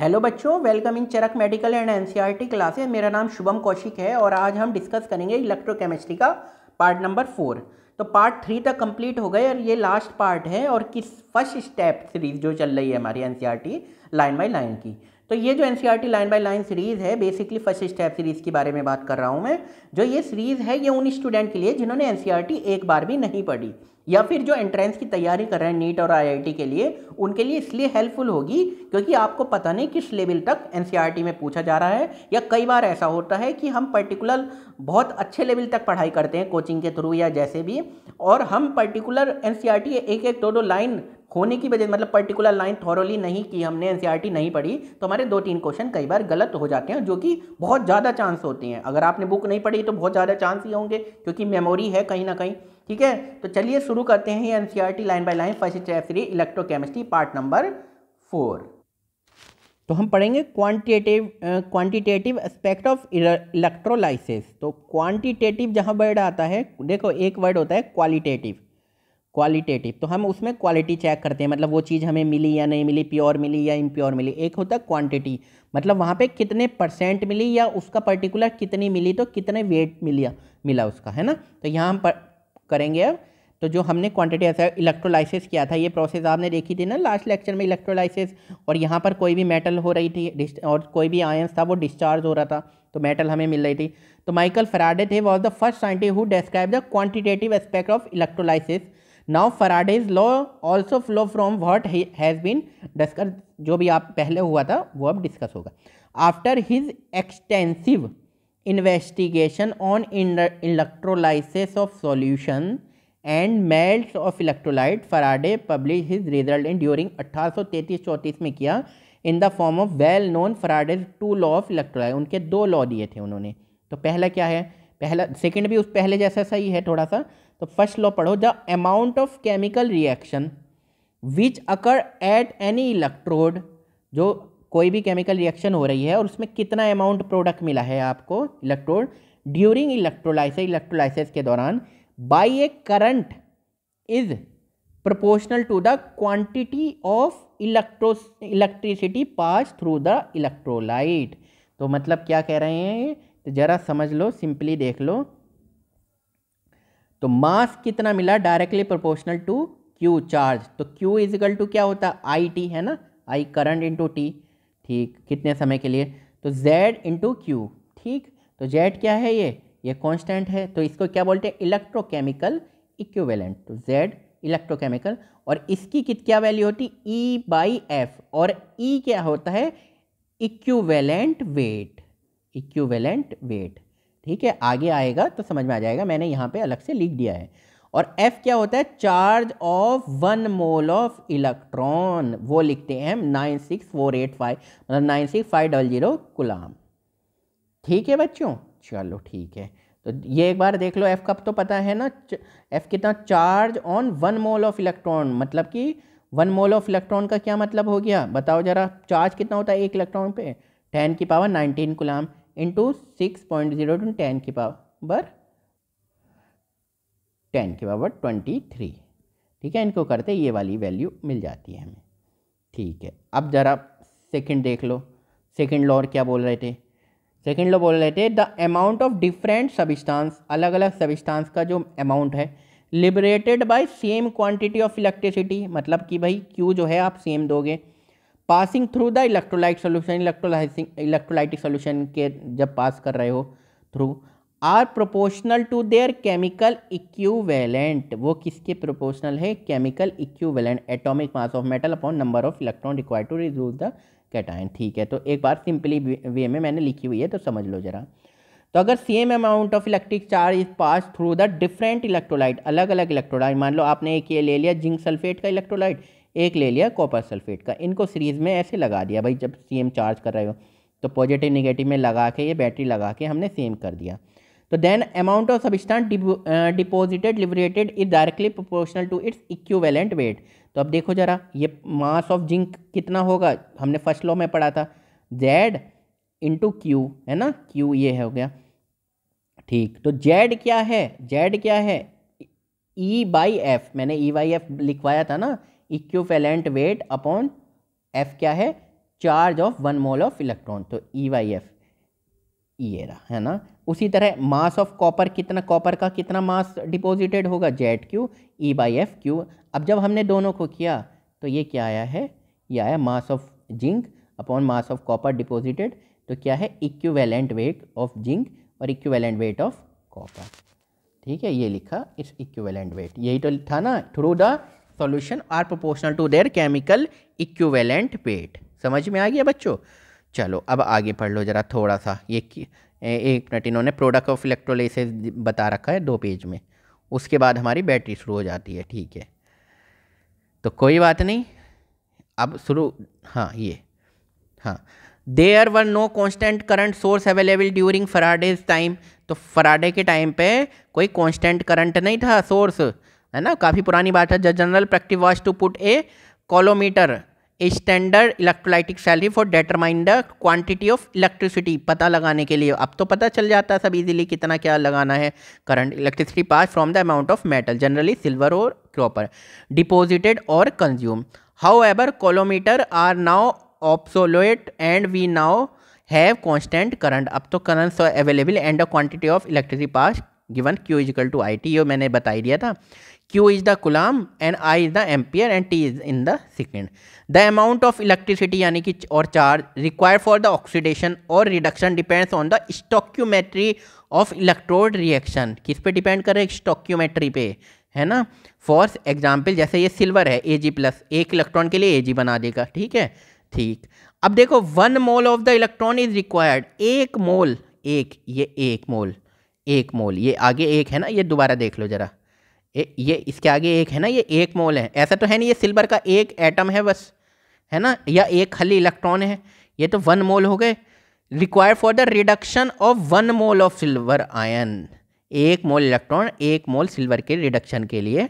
Hello बच्चों welcome in Charak medical and NCERT classes मेरा नाम शुभम कौशिक है और आज हम डिस्कस करेंगे इलेक्ट्रोकेमिस्ट्री का पार्ट नंबर फोर तो पार्ट थ्री तक कंप्लीट हो गए और ये लास्ट पार्ट है और किस फर्स्ट स्टेप सीरीज जो चल रही है हमारी एनसीईआरटी लाइन बाय लाइन की तो ये जो NCERT line by line series है बेसिकली फर्स्ट स्टेप सीरीज़ के बारे में बात कर रहा हूँ मैं जो ये सीरीज़ है ये उन स्टूडेंट के लिए जिन्होंने एन e एक बार भी नहीं पढ़ी या फिर जो एंट्रेंस की तैयारी कर रहे हैं नीट और आईआईटी के लिए उनके लिए इसलिए हेल्पफुल होगी क्योंकि आपको पता नहीं किस लेवल तक एनसीईआरटी e में पूछा जा रहा है या कई बार ऐसा होता है कि हम पर्टिकुलर बहुत अच्छे लेवल तक पढ़ाई करते हैं कोचिंग के थ्रू या जैसे भी और हम पर्टिकुलर एन एक एक दो दो लाइन होने की वजह मतलब पर्टिकुलर लाइन थॉरली नहीं की हमने एन e नहीं पढ़ी तो हमारे दो तीन क्वेश्चन कई बार गलत हो जाते हैं जो कि बहुत ज़्यादा चांस होते हैं अगर आपने बुक नहीं पढ़ी तो बहुत ज़्यादा चांस ही होंगे क्योंकि मेमोरी है कहीं ना कहीं ठीक है तो चलिए शुरू करते हैं N C line by line first chap three electrochemistry part number four तो हम पढ़ेंगे quantitative quantitative aspect of electrolysis तो क्वांटिटेटिव जहाँ वर्ड आता है देखो एक वर्ड होता है क्वालिटेटिव क्वालिटेटिव तो हम उसमें क्वालिटी चेक करते हैं मतलब वो चीज़ हमें मिली या नहीं मिली प्योर मिली या इम्प्योर मिली एक होता है क्वांटिटी मतलब वहाँ पे कितने परसेंट मिली या उसका पर्टिकुलर कितनी मिली तो कितने वेट मिलिया मिला उसका है ना तो यहाँ हम करेंगे अब तो जो हमने क्वांटिटी ऐसा इलेक्ट्रोलाइसिस किया था ये प्रोसेस आपने देखी थी ना लास्ट लेक्चर में इलेक्ट्रोलाइसिस और यहाँ पर कोई भी मेटल हो रही थी और कोई भी आयंस था वो डिस्चार्ज हो रहा था तो मेटल हमें मिल रही थी तो माइकल फराडे थे was the first scientist who describe the quantitative aspect of electrolysis now Faraday's law also flow from what has been discuss जो भी आप पहले हुआ था वो अब डिस्कस होगा after his extensive investigation on electrolysis of solution and melt of electrolyte Faraday publish his result in during अट्ठारह सौ में किया in the form of well known Faraday's two law of electrolyte उनके दो लॉ दिए थे उन्होंने तो पहला क्या है पहला सेकेंड भी उस पहले जैसा सही है थोड़ा सा तो फर्स्ट लॉ पढ़ो the amount of chemical reaction which occur at any electrode जो कोई भी केमिकल रिएक्शन हो रही है और उसमें कितना अमाउंट प्रोडक्ट मिला है आपको इलेक्ट्रोड ड्यूरिंग इलेक्ट्रोलाइसिस इलेक्ट्रोलाइसिस के दौरान by a current is proportional to the quantity of electro electricity pass through the electrolyte तो मतलब क्या कह रहे हैं तो ज़रा समझ लो सिंपली देख लो तो मास कितना मिला directly proportional to Q charge तो क्यू इजिकल टू क्या होता है आई टी है ना आई करंट इंटू टी ठीक कितने समय के लिए तो z इंटू क्यू ठीक तो z क्या है ये ये कांस्टेंट है तो इसको क्या बोलते हैं इलेक्ट्रोकेमिकल इक्विवेलेंट तो z इलेक्ट्रोकेमिकल और इसकी कित क्या वैल्यू होती ई बाई एफ और ई e क्या होता है इक्विवेलेंट वेट इक्विवेलेंट वेट ठीक है आगे आएगा तो समझ में आ जाएगा मैंने यहाँ पे अलग से लिख दिया है और F क्या होता है charge of one mole of electron वो लिखते हैं हम nine six four eight five मतलब nine six five double zero coulomb ठीक है बच्चों चलो ठीक है तो ये एक बार देख लो F का तो पता है ना F कितना charge on one mole of electron मतलब कि वन मोल ऑफ इलेक्ट्रॉन का क्या मतलब हो गया बताओ जरा चार्ज कितना होता है एक इलेक्ट्रॉन पे टेन की power nineteen coulomb into six point zero two ten की पावर टेन के बराबर ट्वेंटी थ्री ठीक है इनको करते ये वाली वैल्यू मिल जाती है हमें ठीक है अब ज़रा सेकंड देख लो सेकंड लॉ और क्या बोल रहे थे सेकंड लॉ बोल रहे थे the amount of different substance अलग अलग सबिस्टांस का जो अमाउंट है liberated by same quantity of electricity मतलब कि भाई क्यू जो है आप सेम दोगे passing through the electrolyte solution electrolysing electrolytic solution के जब पास कर रहे हो through are proportional to their chemical equivalent वो किसके प्रोपोर्शनल है chemical equivalent atomic mass of metal upon number of electron require to reduce the cation ठीक है तो एक बार सिंपली वे में मैंने लिखी हुई है तो समझ लो जरा तो अगर same amount of electric charge is pass through the different electrolyte अलग अलग इलेक्ट्रोलाइट मान लो आपने एक ये ले लिया जिंक सल्फेट का इलेक्ट्रोलाइट एक ले लिया कॉपर सल्फेट का इनको सीरीज में ऐसे लगा दिया भाई जब सेम चार्ज कर रहे हो तो पॉजिटिव निगेटिव में लगा के ये बैटरी लगा के हमने सेम कर दिया तो then amount of substance deposited liberated is directly proportional to its equivalent weight तो अब देखो जरा ये मास ऑफ जिंक कितना होगा हमने फर्स्ट लॉ में पढ़ा था जेड इंटू क्यू है ना क्यू ये हो गया ठीक तो जेड क्या है जेड क्या है ई बाई एफ मैंने ई बाई एफ लिखवाया था ना इक्वलेंट वेट अपॉन एफ क्या है charge of one mole of electron तो ई वाई एफ ये रहा है ना उसी तरह मास ऑफ कॉपर कितना कॉपर का कितना मास डिपॉजिटेड होगा Z Q E by F Q अब जब हमने दोनों को किया तो ये क्या आया है ये आया mass of zinc upon mass of copper deposited तो क्या है इक्वेलेंट वेट ऑफ जिंक और इक्वेलेंट वेट ऑफ कॉपर ठीक है ये लिखा इट्स इक्विवेलेंट वेट यही तो था ना through the solution are proportional to their chemical equivalent weight समझ में आ गया बच्चों चलो अब आगे पढ़ लो जरा थोड़ा सा ये एक मिनट इन्होंने प्रोडक्ट ऑफ इलेक्ट्रोलाइसिस बता रखा है दो पेज में उसके बाद हमारी बैटरी शुरू हो जाती है ठीक है तो कोई बात नहीं अब शुरू हाँ ये हाँ there were no constant current source available during Faraday's time तो फराडे के टाइम पे कोई कॉन्स्टेंट करंट नहीं था सोर्स है ना काफ़ी पुरानी बात है general practice was to put a coulometer a standard electrolytic salary for determine the quantity of electricity पता लगाने के लिए अब तो पता चल जाता है सब इजीली कितना क्या लगाना है current electricity pass from the amount of metal generally silver और क्रॉपर डिपोजिटेड और consume however coulometer are now obsolete and we now have constant current अब तो current available and the quantity of electricity pass given Q is equal to I T यो मैंने बताई दिया था Q is the coulomb and I is the ampere and T is in the second. The amount of electricity यानी कि और charge required for the oxidation or reduction depends on the stoichiometry of electrode reaction. किस पे depend कर रहे हैं stoichiometry पे है ना फॉर्स एग्जाम्पल जैसे ये सिल्वर है ए जी प्लस एक इलेक्ट्रॉन के लिए ए जी बना देगा ठीक है ठीक अब देखो one mole of the electron is required एक मोल एक ये एक मोल एक मोल ये आगे एक है ना ये दोबारा देख लो जरा ए, ये इसके आगे एक है ना ये एक मोल है ऐसा तो है नहीं ये सिल्वर का एक एटम है बस है ना या एक खाली इलेक्ट्रॉन है ये तो वन मोल हो गए require for the reduction of one mole of silver ion एक मोल इलेक्ट्रॉन एक मोल सिल्वर के रिडक्शन के लिए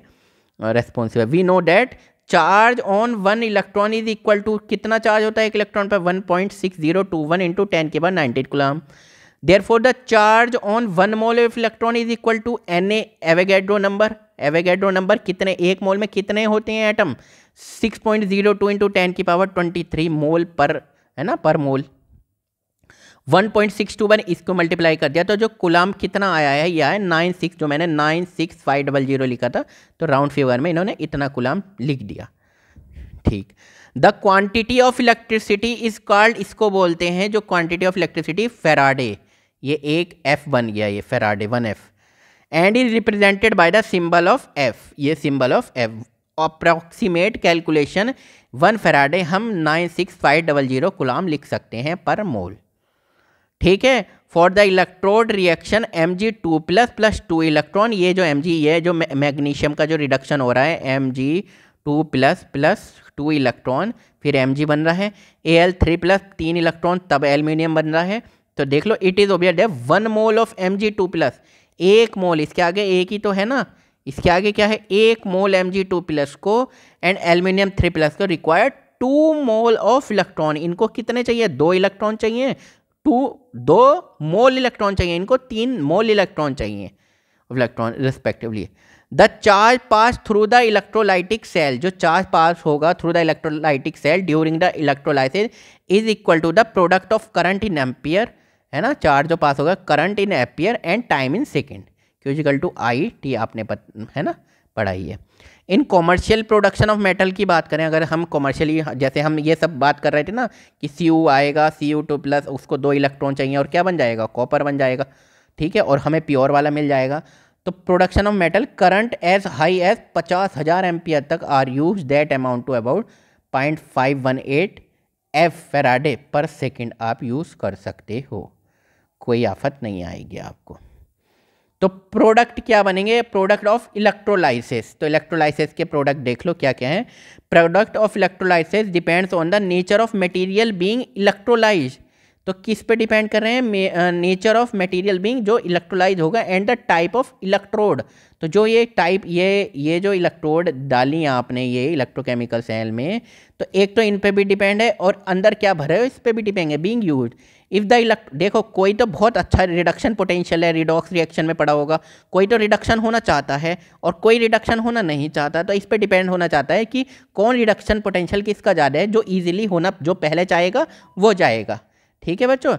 responsible we know that charge on one electron is equal to कितना चार्ज होता है एक इलेक्ट्रॉन पर one point six zero two one into ten के बाद ninety coulomb therefore the charge on one mole of electron is equal to N Avogadro number Avogadro number कितने एक mole में कितने होते हैं atom 6.02 point zero two into ten की power 23 mole पर है ना पर मोल 1.621 इसको मल्टीप्लाई कर दिया तो जो कुलाम कितना आया है यह है नाइन सिक्स जो मैंने nine six five double zero लिखा था तो राउंड फिगर में इन्होंने इतना कुलाम लिख दिया ठीक the quantity of electricity is called इसको बोलते हैं जो क्वांटिटी ऑफ इलेक्ट्रिसिटी फेराडे ये एक एफ बन गया ये Faraday one F and is represented by the symbol of F ये symbol of F approximate calculation one Faraday हम nine six five double zero coulomb लिख सकते हैं पर मोल ठीक है for the electrode reaction M G two plus plus two electron ये जो एम जी ये जो मैग्नीशियम का जो रिडक्शन हो रहा है M G two plus plus two electron फिर एम जी बन रहा है ए एल थ्री प्लस तीन इलेक्ट्रॉन तब एल्यूमिनियम बन रहा है तो देख लो it is obvious that one mole of M G two plus एक मोल इसके आगे एक ही तो है ना इसके आगे क्या है एक mole M G two plus को एंड एल्यूमिनियम थ्री प्लस को required two mole of electron इनको कितने चाहिए दो इलेक्ट्रॉन चाहिए टू दो मोल इलेक्ट्रॉन चाहिए इनको तीन मोल इलेक्ट्रॉन चाहिए electron respectively the charge pass through the electrolytic cell जो चार्ज पास होगा through the electrolytic cell during the electrolysis is equal to the product of current in ampere है ना charge जो pass होगा current in ampere and time in second Q is equal to I T आपने पत, है ना पढ़ाई है in commercial production of metal की बात करें अगर हम कॉमर्शियली जैसे हम ये सब बात कर रहे थे ना कि सी यू आएगा सी यू टू प्लस उसको दो इलेक्ट्रॉन चाहिए और क्या बन जाएगा कॉपर बन जाएगा ठीक है और हमें प्योर वाला मिल जाएगा तो production of metal current as high as पचास हज़ार एम्पियर तक are use that amount to about point five one eight F Faraday पर सेकेंड आप यूज़ कर सकते हो कोई आफत नहीं आएगी आपको तो प्रोडक्ट क्या बनेंगे प्रोडक्ट ऑफ इलेक्ट्रोलाइसिस तो इलेक्ट्रोलाइसिस के प्रोडक्ट देख लो क्या क्या है product of electrolysis depends on the nature of material being electrolyse तो किस पे डिपेंड कर रहे हैं नेचर ऑफ मटेरियल बीइंग जो इलेक्ट्रोलाइज होगा and the type of electrode तो जो ये टाइप ये ये जो इलेक्ट्रोड डाली हैं आपने ये इलेक्ट्रोकेमिकल सेल में तो एक तो इन पे भी डिपेंड है और अंदर क्या भरे हो इस पर भी डिपेंड है being use if the elect देखो कोई तो बहुत अच्छा रिडक्शन पोटेंशियल है रिडॉक्स रिएक्शन में पड़ा होगा कोई तो रिडक्शन होना चाहता है और कोई रिडक्शन होना नहीं चाहता तो इस पर डिपेंड होना चाहता है कि कौन रिडक्शन पोटेंशियल किसका ज़्यादा है जो ईजिली होना जो पहले चाहेगा वो जाएगा ठीक है बच्चों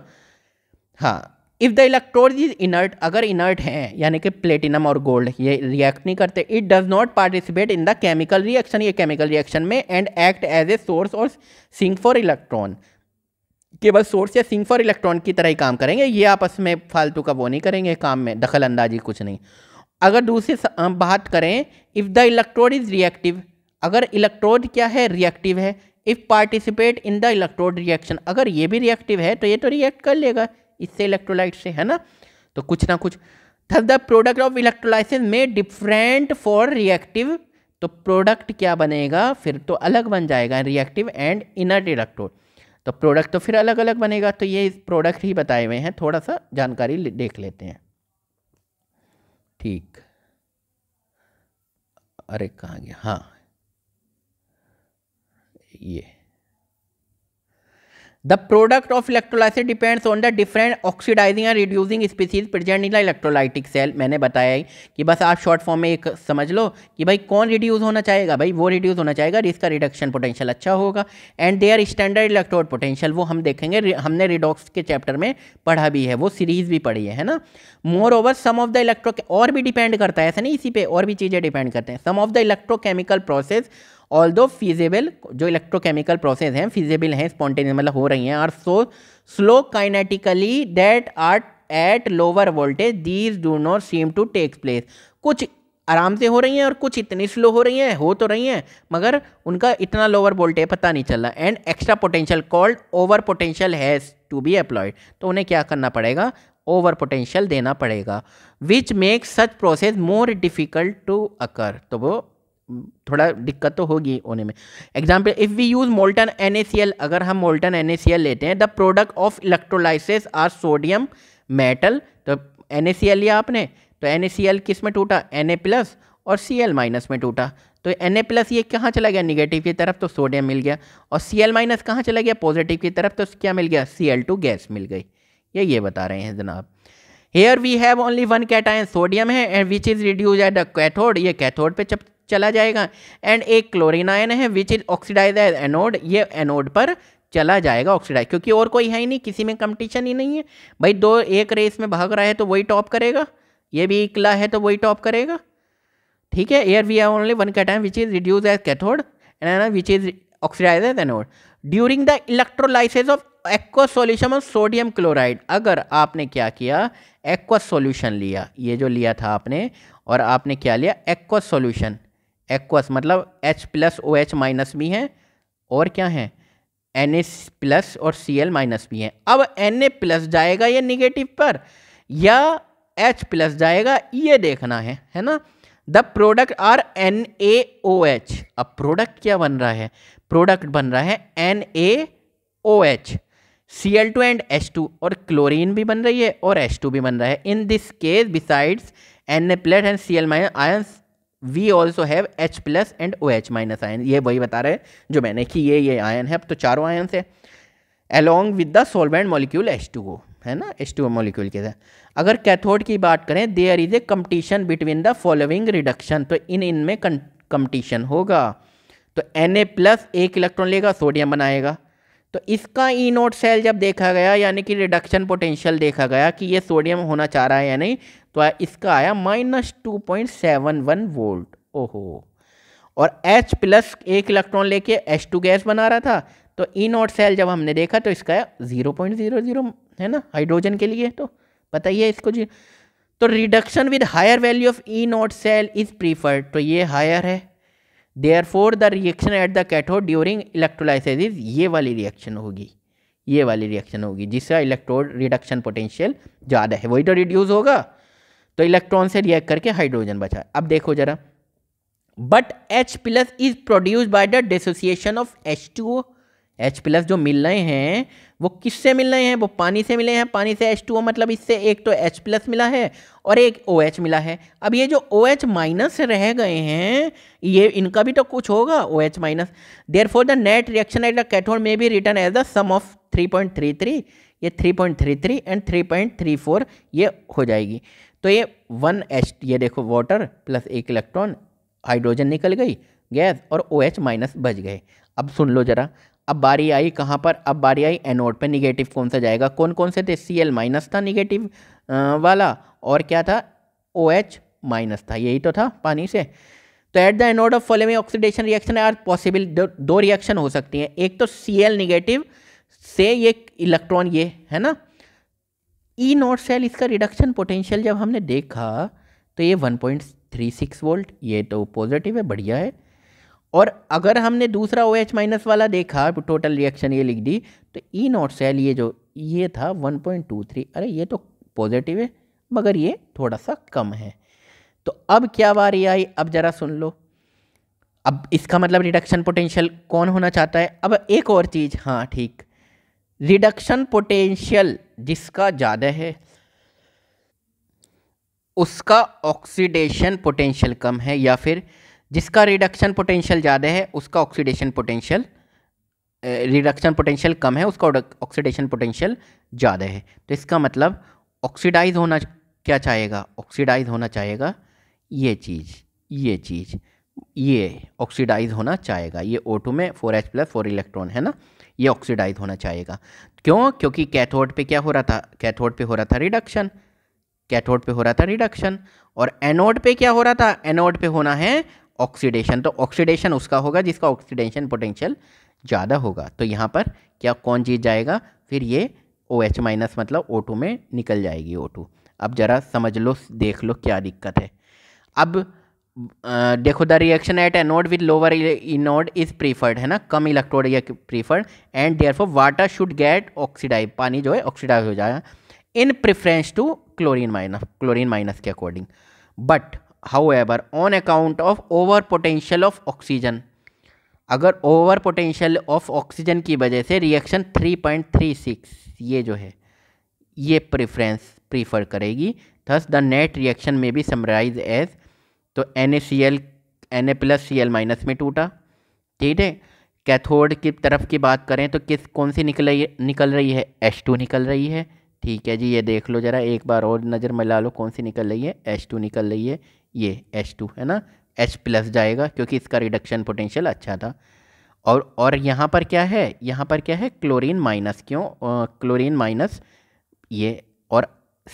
हाँ if the electrode is inert अगर इनर्ट हैं यानी कि प्लेटिनम और गोल्ड ये रिएक्ट नहीं करते it does not participate in the chemical reaction ये केमिकल रिएक्शन में and act as a source और सिंक फॉर इलेक्ट्रॉन केवल सोर्स या सिंक फॉर इलेक्ट्रॉन की तरह ही काम करेंगे ये आपस में फालतू का वो नहीं करेंगे काम में दखल अंदाजी कुछ नहीं अगर दूसरी बात करें if the electrode is reactive अगर इलेक्ट्रोड क्या है रिएक्टिव है if participate in the electrode reaction अगर ये भी रिएक्टिव है तो ये तो रिएक्ट कर लेगा इससे इलेक्ट्रोलाइट से है ना तो कुछ ना कुछ thus the product of electrolysis में डिफरेंट फॉर रिएक्टिव तो प्रोडक्ट क्या बनेगा फिर तो अलग बन जाएगा रिएक्टिव एंड इनर्ट इलेक्ट्रोड तो प्रोडक्ट तो फिर अलग अलग बनेगा तो ये प्रोडक्ट ही बताए हुए हैं थोड़ा सा जानकारी देख लेते हैं ठीक अरे कहाँ गया हाँ ये the product of electrolysis depends on the different oxidising and reducing species present in electrolytic cell मैंने बताया ही कि बस आप शॉर्ट फॉर्म में एक समझ लो कि भाई कौन रिड्यूस होना चाहेगा भाई वो रिड्यूस होना चाहेगा जिसका रिडक्शन पोटेंशियल अच्छा होगा and are standard electrode potential वो हम देखेंगे हमने रिडॉक्स के चैप्टर में पढ़ा भी है वो सीरीज भी पढ़ी है, है ना moreover some of the electro और भी डिपेंड करता है ऐसा नहीं इसी पे और भी चीज़ें डिपेंड करते हैं some of the electrochemical process although feasible जो इलेक्ट्रोकेमिकल प्रोसेस हैं फिजेबल हैं स्पॉन्टेनियस मतलब हो रही हैं are so slow kinetically that are at lower voltage these do not seem to takes place कुछ आराम से हो रही हैं और कुछ इतनी स्लो हो रही हैं हो तो रही हैं मगर उनका इतना लोअर वोल्टेज पता नहीं चल रहा and extra potential called over potential has to be applied तो उन्हें क्या करना पड़ेगा ओवर पोटेंशियल देना पड़ेगा which makes such process more difficult to occur तो वो थोड़ा दिक्कत तो होगी होने में example if we use molten N अगर हम मोल्टन एन लेते हैं the product of electrolysis are sodium metal तो एन लिया आपने तो एन किस में टूटा एन प्लस और सी एल माइनस में टूटा तो एन ए प्लस ये कहाँ चला गया निगेटिव की तरफ तो सोडियम मिल गया और सी एल माइनस कहाँ चला गया पॉजिटिव की तरफ तो क्या मिल गया सी एल टू गैस मिल गई ये ये बता रहे हैं जनाब here we have only one cation sodium है and which is reduce at the cathode ये कैथोड पे चला जाएगा एंड एक क्लोरीन आयन है which is oxidise as anode ये एनोड पर चला जाएगा ऑक्सीडाइज क्योंकि और कोई है ही नहीं किसी में कंपटीशन ही नहीं है भाई दो एक रेस में भाग रहा है तो वही टॉप करेगा ये भी इकला है तो वही टॉप करेगा ठीक है here we are only one cation which is reduce as cathode and which is oxidise as anode during the electrolysis of aqua solution of sodium chloride अगर आपने क्या किया एक्वा सोल्यूशन लिया ये जो लिया था आपने और आपने क्या लिया एक्वा सोल्यूशन एक्वस मतलब H plus O H minus भी हैं और क्या हैं एन ए प्लस और सी एल माइनस भी हैं अब एन ए प्लस जाएगा ये निगेटिव पर या एच प्लस जाएगा ये देखना है है ना the product are N A O H अब प्रोडक्ट क्या बन रहा है प्रोडक्ट बन रहा है N A O H C L two and H two और क्लोरीन भी बन रही है और एच टू भी बन रहा है in this case besides N A plus and C L minus ions we also have H plus and O H minus ion ये वही बता रहे हैं जो मैंने कि ये ये आयन है अब तो चारों आयन है along with the solvent molecule H two O है ना एच टू ओ मॉलिक्यूल के साथ अगर कैथोड की बात करें there is a competition between the following reduction तो इन इन में कम्पटिशन होगा तो एन ए प्लस एक इलेक्ट्रॉन लेगा सोडियम बनाएगा तो इसका ई नोट सेल जब देखा गया यानी कि रिडक्शन पोटेंशियल देखा गया कि ये सोडियम होना चाह रहा है या नहीं तो इसका आया minus two point seven one volt ओहो और एच प्लस एक इलेक्ट्रॉन लेके टू गैस बना रहा था तो ई e नॉट सेल जब हमने देखा तो इसका ज़ीरो पॉइंट ज़ीरो ज़ीरो है ना हाइड्रोजन के लिए तो बताइए इसको जी तो reduction with higher value of E naught cell is preferred तो ये हायर है therefore the reaction at the cathode during electrolysis ये वाली रिएक्शन होगी ये वाली रिएक्शन होगी जिससे इलेक्ट्रोड रिडक्शन पोटेंशियल ज़्यादा है वही तो रिड्यूज़ होगा तो इलेक्ट्रॉन से रिएक्ट करके हाइड्रोजन बचा अब देखो जरा but H plus is produce by the dissociation of H two H plus जो मिल रहे हैं वो किससे मिल रहे हैं वो पानी से मिले हैं पानी से एच टू ओ मतलब इससे एक तो एच प्लस मिला है और एक ओ OH एच मिला है अब ये जो ओ एच माइनस रह गए हैं ये इनका भी तो कुछ होगा O H minus therefore the net reaction at the cathode में भी written as the sum of three point three three ये three point three three and three point three four ये हो जाएगी तो ये वन एच ये देखो वाटर प्लस एक इलेक्ट्रॉन हाइड्रोजन निकल गई गैस और ओ एच माइनस बच गए अब सुन लो ज़रा अब बारी आई कहाँ पर अब बारी आई एनोड पे निगेटिव कौन सा जाएगा कौन कौन से थे सी एल माइनस था निगेटिव वाला और क्या था ओ एच माइनस था यही तो था पानी से तो at the anode of following oxidation reaction are possible दो रिएक्शन हो सकती हैं एक तो सी एल निगेटिव से ये इलेक्ट्रॉन ये है ना ई नॉट सेल इसका रिडक्शन पोटेंशियल जब हमने देखा तो ये 1.36 वोल्ट ये तो पॉजिटिव है बढ़िया है और अगर हमने दूसरा ओ एच माइनस वाला देखा टोटल रिएक्शन ये लिख दी तो ई नॉट सेल ये जो ये था 1.23 अरे ये तो पॉजिटिव है मगर ये थोड़ा सा कम है तो अब क्या बारी आई अब ज़रा सुन लो अब इसका मतलब रिडक्शन पोटेंशियल कौन होना चाहता है अब एक और चीज़ हाँ ठीक रिडक्शन पोटेंशियल जिसका ज़्यादा है उसका ऑक्सीडेशन पोटेंशियल कम है या फिर जिसका रिडक्शन पोटेंशियल ज़्यादा है उसका ऑक्सीडेशन पोटेंशियल रिडक्शन पोटेंशियल कम है उसका ऑक्सीडेशन पोटेंशियल ज़्यादा है तो इसका मतलब ऑक्सीडाइज होना क्या चाहेगा ऑक्सीडाइज होना चाहेगा ये चीज़ ये चीज़ ये ऑक्सीडाइज होना चाहेगा ये ओ टू में four H plus four electron है ना ये ऑक्सीडाइज होना चाहिएगा क्यों क्योंकि कैथोड पे क्या हो रहा था कैथोड पे हो रहा था रिडक्शन कैथोड पे हो रहा था रिडक्शन और एनोड पे क्या हो रहा था एनोड पे होना है ऑक्सीडेशन तो ऑक्सीडेशन उसका होगा जिसका ऑक्सीडेशन पोटेंशियल ज़्यादा होगा तो यहाँ पर क्या कौन जीत जाएगा फिर ये ओ एच माइनस मतलब ओ टू में निकल जाएगी ओ टू अब ज़रा समझ लो देख लो क्या दिक्कत है अब देखो the reaction at anode with lower E naught is preferred है ना कम इलेक्ट्रोड या preferred and therefore water should get oxidise पानी जो है ऑक्सीडाइज हो जाएगा in preference to chlorine minus chlorine minus के according but however on account of over potential of oxygen अगर ओवर पोटेंशियल ऑफ ऑक्सीजन की वजह से रिएक्शन 3.36 ये जो है ये प्रिफ्रेंस प्रीफर करेगी थस द नेट रिएक्शन में बी समराइज एज तो N A C L N A plus C L minus में टूटा ठीक है कैथोड की तरफ की बात करें तो किस कौन सी निकल रही निकल रही है एच टू निकल रही है ठीक है जी ये देख लो ज़रा एक बार और नज़र मिला लो कौन सी निकल रही है एच टू निकल रही है ये एच टू है ना एच प्लस जाएगा क्योंकि इसका रिडक्शन पोटेंशियल अच्छा था और और यहाँ पर क्या है यहाँ पर क्या है क्लोरीन माइनस क्यों क्लोरीन माइनस ये और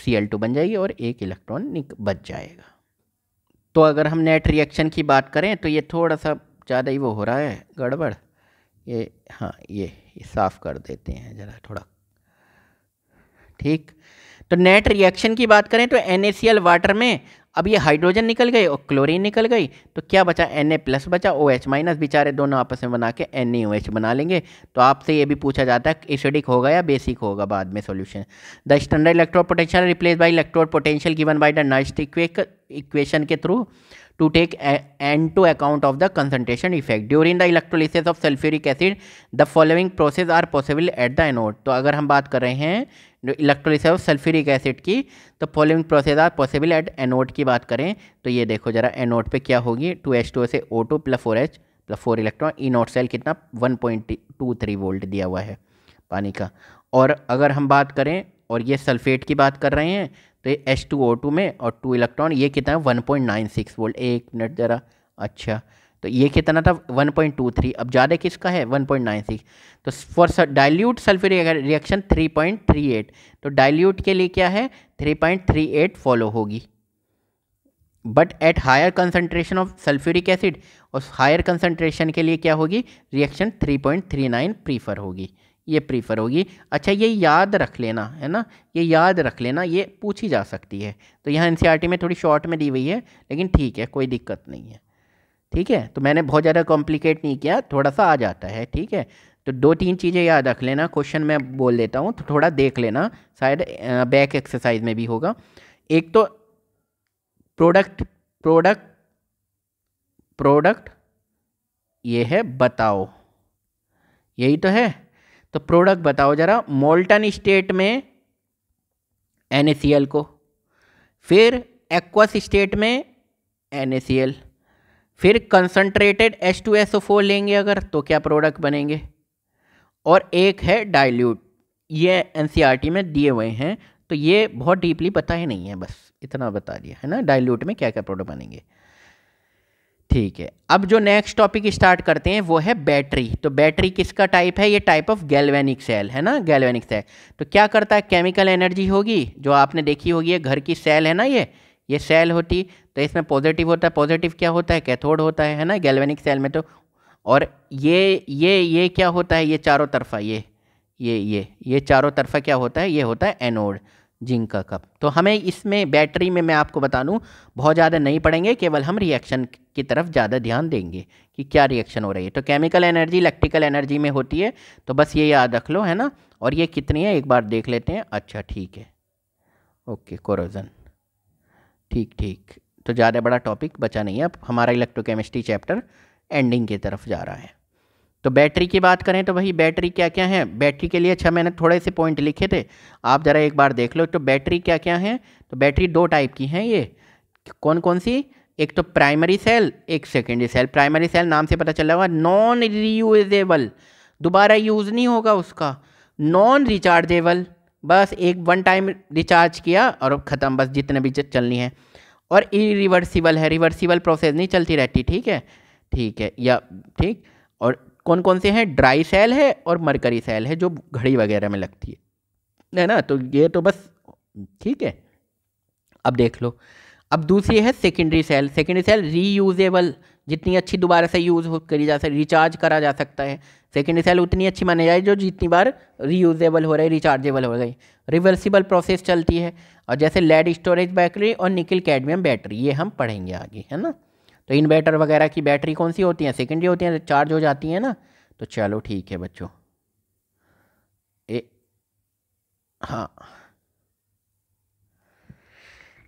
सी एल टू बन जाएगी और एक इलेक्ट्रॉन बच जाएगा तो अगर हम नेट रिएक्शन की बात करें तो ये थोड़ा सा ज़्यादा ही वो हो रहा है गड़बड़ ये हाँ ये, ये साफ़ कर देते हैं ज़रा थोड़ा ठीक तो नेट रिएक्शन की बात करें तो एन वाटर में अब ये हाइड्रोजन निकल गई और क्लोरीन निकल गई तो क्या बचा एन ए प्लस बचा ओ एच माइनस बेचारे दोनों आपस में बना के एन ए ओ एच बना लेंगे तो आपसे ये भी पूछा जाता है एसिडिक होगा या बेसिक होगा बाद में solution the standard electrode potential replace by electrode potential given by the Nernst equation के through to take into account of the concentration effect during the electrolysis of sulphuric acid the following process are possible at the anode तो अगर हम बात कर रहे हैं electrolysis है sulphuric acid की तो following process are possible at anode की बात करें तो ये देखो जरा एनोड पे क्या होगी टू एच टू से O two plus four H plus four electron E naught cell कितना one point two three volt दिया हुआ है पानी का और अगर हम बात करें और ये सल्फेट की बात कर रहे हैं तो एच टू ओ टू में और टू इलेक्ट्रॉन ये कितना है one point nine six volt एक मिनट ज़रा अच्छा तो ये कितना था 1.23 अब ज़्यादा किसका है 1.96 तो फॉर डाइल्यूट सल्फर रिएक्शन 3.38 तो डाइल्यूट के लिए क्या है 3.38 फॉलो होगी but at higher concentration of sulphuric acid और हायर कंसनट्रेशन के लिए क्या होगी रिएक्शन 3.39 प्रीफर होगी ये प्रीफर होगी अच्छा ये याद रख लेना है ना ये याद रख लेना ये पूछी जा सकती है तो यहाँ एन e में थोड़ी शॉर्ट में दी हुई है लेकिन ठीक है कोई दिक्कत नहीं है ठीक है तो मैंने बहुत ज़्यादा कॉम्प्लिकेट नहीं किया थोड़ा सा आ जाता है ठीक है तो दो तीन चीज़ें याद रख लेना क्वेश्चन मैं बोल देता हूँ तो थोड़ा देख लेना शायद बैक एक्सरसाइज में भी होगा एक तो प्रोडक्ट प्रोडक्ट प्रोडक्ट ये है बताओ यही तो है तो प्रोडक्ट बताओ ज़रा मोल्टन स्टेट में एन को फिर एक्वस स्टेट में एन फिर concentrated H two S O four लेंगे अगर तो क्या प्रोडक्ट बनेंगे और एक है डाइल्यूट ये एन e में दिए हुए हैं तो ये बहुत डीपली पता ही नहीं है बस इतना बता दिया है ना डाइल्यूट में क्या क्या प्रोडक्ट बनेंगे ठीक है अब जो नेक्स्ट टॉपिक स्टार्ट करते हैं वो है बैटरी तो बैटरी किसका टाइप है ये टाइप ऑफ गैल्वेनिक सेल है ना गैल्वेनिक सेल तो क्या करता है केमिकल एनर्जी होगी जो आपने देखी होगी ये घर की सेल है ना ये ये सेल होती तो इसमें पॉजिटिव होता है पॉजिटिव क्या होता है कैथोड होता है है ना गैल्वेनिक सेल में तो और ये ये ये क्या होता है ये चारों तरफा ये ये ये ये चारों तरफा क्या होता है ये होता है एनोड जिंक का कप तो हमें इसमें बैटरी में मैं आपको बता दूँ बहुत ज़्यादा नहीं पड़ेंगे केवल हम रिएक्शन की तरफ ज़्यादा ध्यान देंगे कि क्या रिएक्शन हो रही है तो केमिकल एनर्जी इलेक्ट्रिकल एनर्जी में होती है तो बस ये याद रख लो है ना और ये कितनी है एक बार देख लेते हैं अच्छा ठीक है ओके कोरोजन ठीक ठीक तो ज़्यादा बड़ा टॉपिक बचा नहीं है अब हमारा इलेक्ट्रोकेमिस्ट्री चैप्टर एंडिंग की तरफ जा रहा है तो बैटरी की बात करें तो भाई बैटरी क्या क्या है बैटरी के लिए अच्छा मैंने थोड़े से पॉइंट लिखे थे आप ज़रा एक बार देख लो तो बैटरी क्या क्या है तो बैटरी दो टाइप की हैं ये कौन कौन सी एक तो प्राइमरी सेल एक सेकेंडरी सेल प्राइमरी सेल नाम से पता चला हुआ नॉन रीयूजेबल दोबारा यूज़ नहीं होगा उसका नॉन रिचार्जेबल बस एक वन टाइम रिचार्ज किया और अब ख़त्म बस जितने भी चलनी है और इरिवर्सिबल है रिवर्सिबल प्रोसेस नहीं चलती रहती ठीक है ठीक है या ठीक और कौन कौन से हैं ड्राई सेल है और मरकरी सेल है जो घड़ी वगैरह में लगती है है ना तो ये तो बस ठीक है अब देख लो अब दूसरी है secondary cell secondary cell reusable जितनी अच्छी दोबारा से यूज़ करी जा सकती रिचार्ज करा जा सकता है सेकेंड सेल उतनी अच्छी मानी जाए जो जितनी बार रीयूजेबल हो रही रिचार्जेबल हो गई रिवर्सिबल प्रोसेस चलती है और जैसे लेड स्टोरेज बैटरी और निकिल कैडमियम बैटरी ये हम पढ़ेंगे आगे है ना तो इन्वर्टर वगैरह की बैटरी कौन सी होती हैं सेकेंडरी होती हैं चार्ज हो जाती हैं ना तो चलो ठीक है बच्चों ए हाँ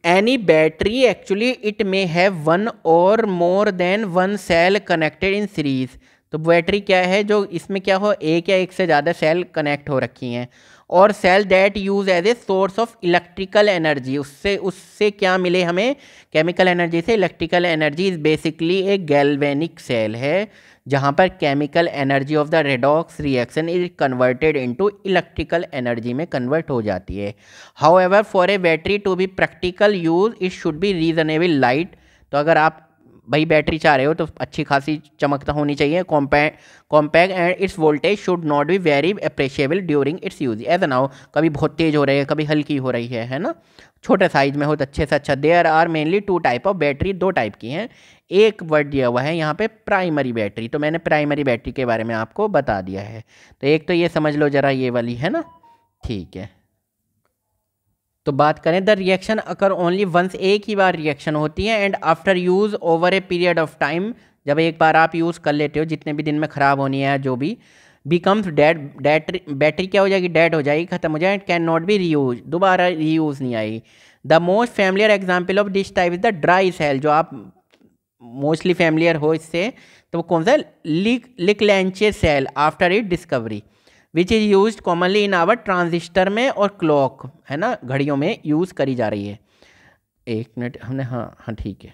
any battery actually it may have one और more than one cell connected in series तो बैटरी क्या है जो इसमें क्या हो एक या एक से ज़्यादा सेल कनेक्ट हो रखी हैं और cell that use as a source of electrical energy उससे उससे क्या मिले हमें केमिकल एनर्जी से इलेक्ट्रिकल एनर्जी इज़ बेसिकली एक गैल्वेनिक सेल है जहाँ पर chemical energy of the redox reaction is converted into electrical energy में कन्वर्ट हो जाती है however for a battery to be practical use it should be reasonable light तो अगर आप भाई बैटरी चाह रहे हो तो अच्छी खासी चमकता तो होनी चाहिए compact compact and its voltage should not be very appreciable during its use as now कभी बहुत तेज़ हो रही है कभी हल्की हो रही है है ना छोटे साइज में हो तो अच्छे से अच्छा there are mainly two type of battery दो टाइप की हैं एक वर्ड दिया हुआ है यहाँ पे प्राइमरी बैटरी तो मैंने प्राइमरी बैटरी के बारे में आपको बता दिया है तो एक तो ये समझ लो ज़रा ये वाली है ना ठीक है तो बात करें the reaction occur only once एक ही बार रिएक्शन होती है and after use over a period of time जब एक बार आप यूज़ कर लेते हो जितने भी दिन में ख़राब होनी है जो भी बिकम्स डेड बैटरी बैटरी क्या हो जाएगी डेड हो जाएगी खत्म हो जाए it can not be reuse दोबारा रीयूज़ नहीं आएगी the most familiar example of this type is the dry cell जो आप मोस्टली फैमिलियर हो इससे तो वो कौन सा लिक Leclanche cell after it discovery which is use commonly in our transistor में और क्लॉक है ना घड़ियों में यूज़ करी जा रही है एक मिनट हमने हाँ हाँ ठीक है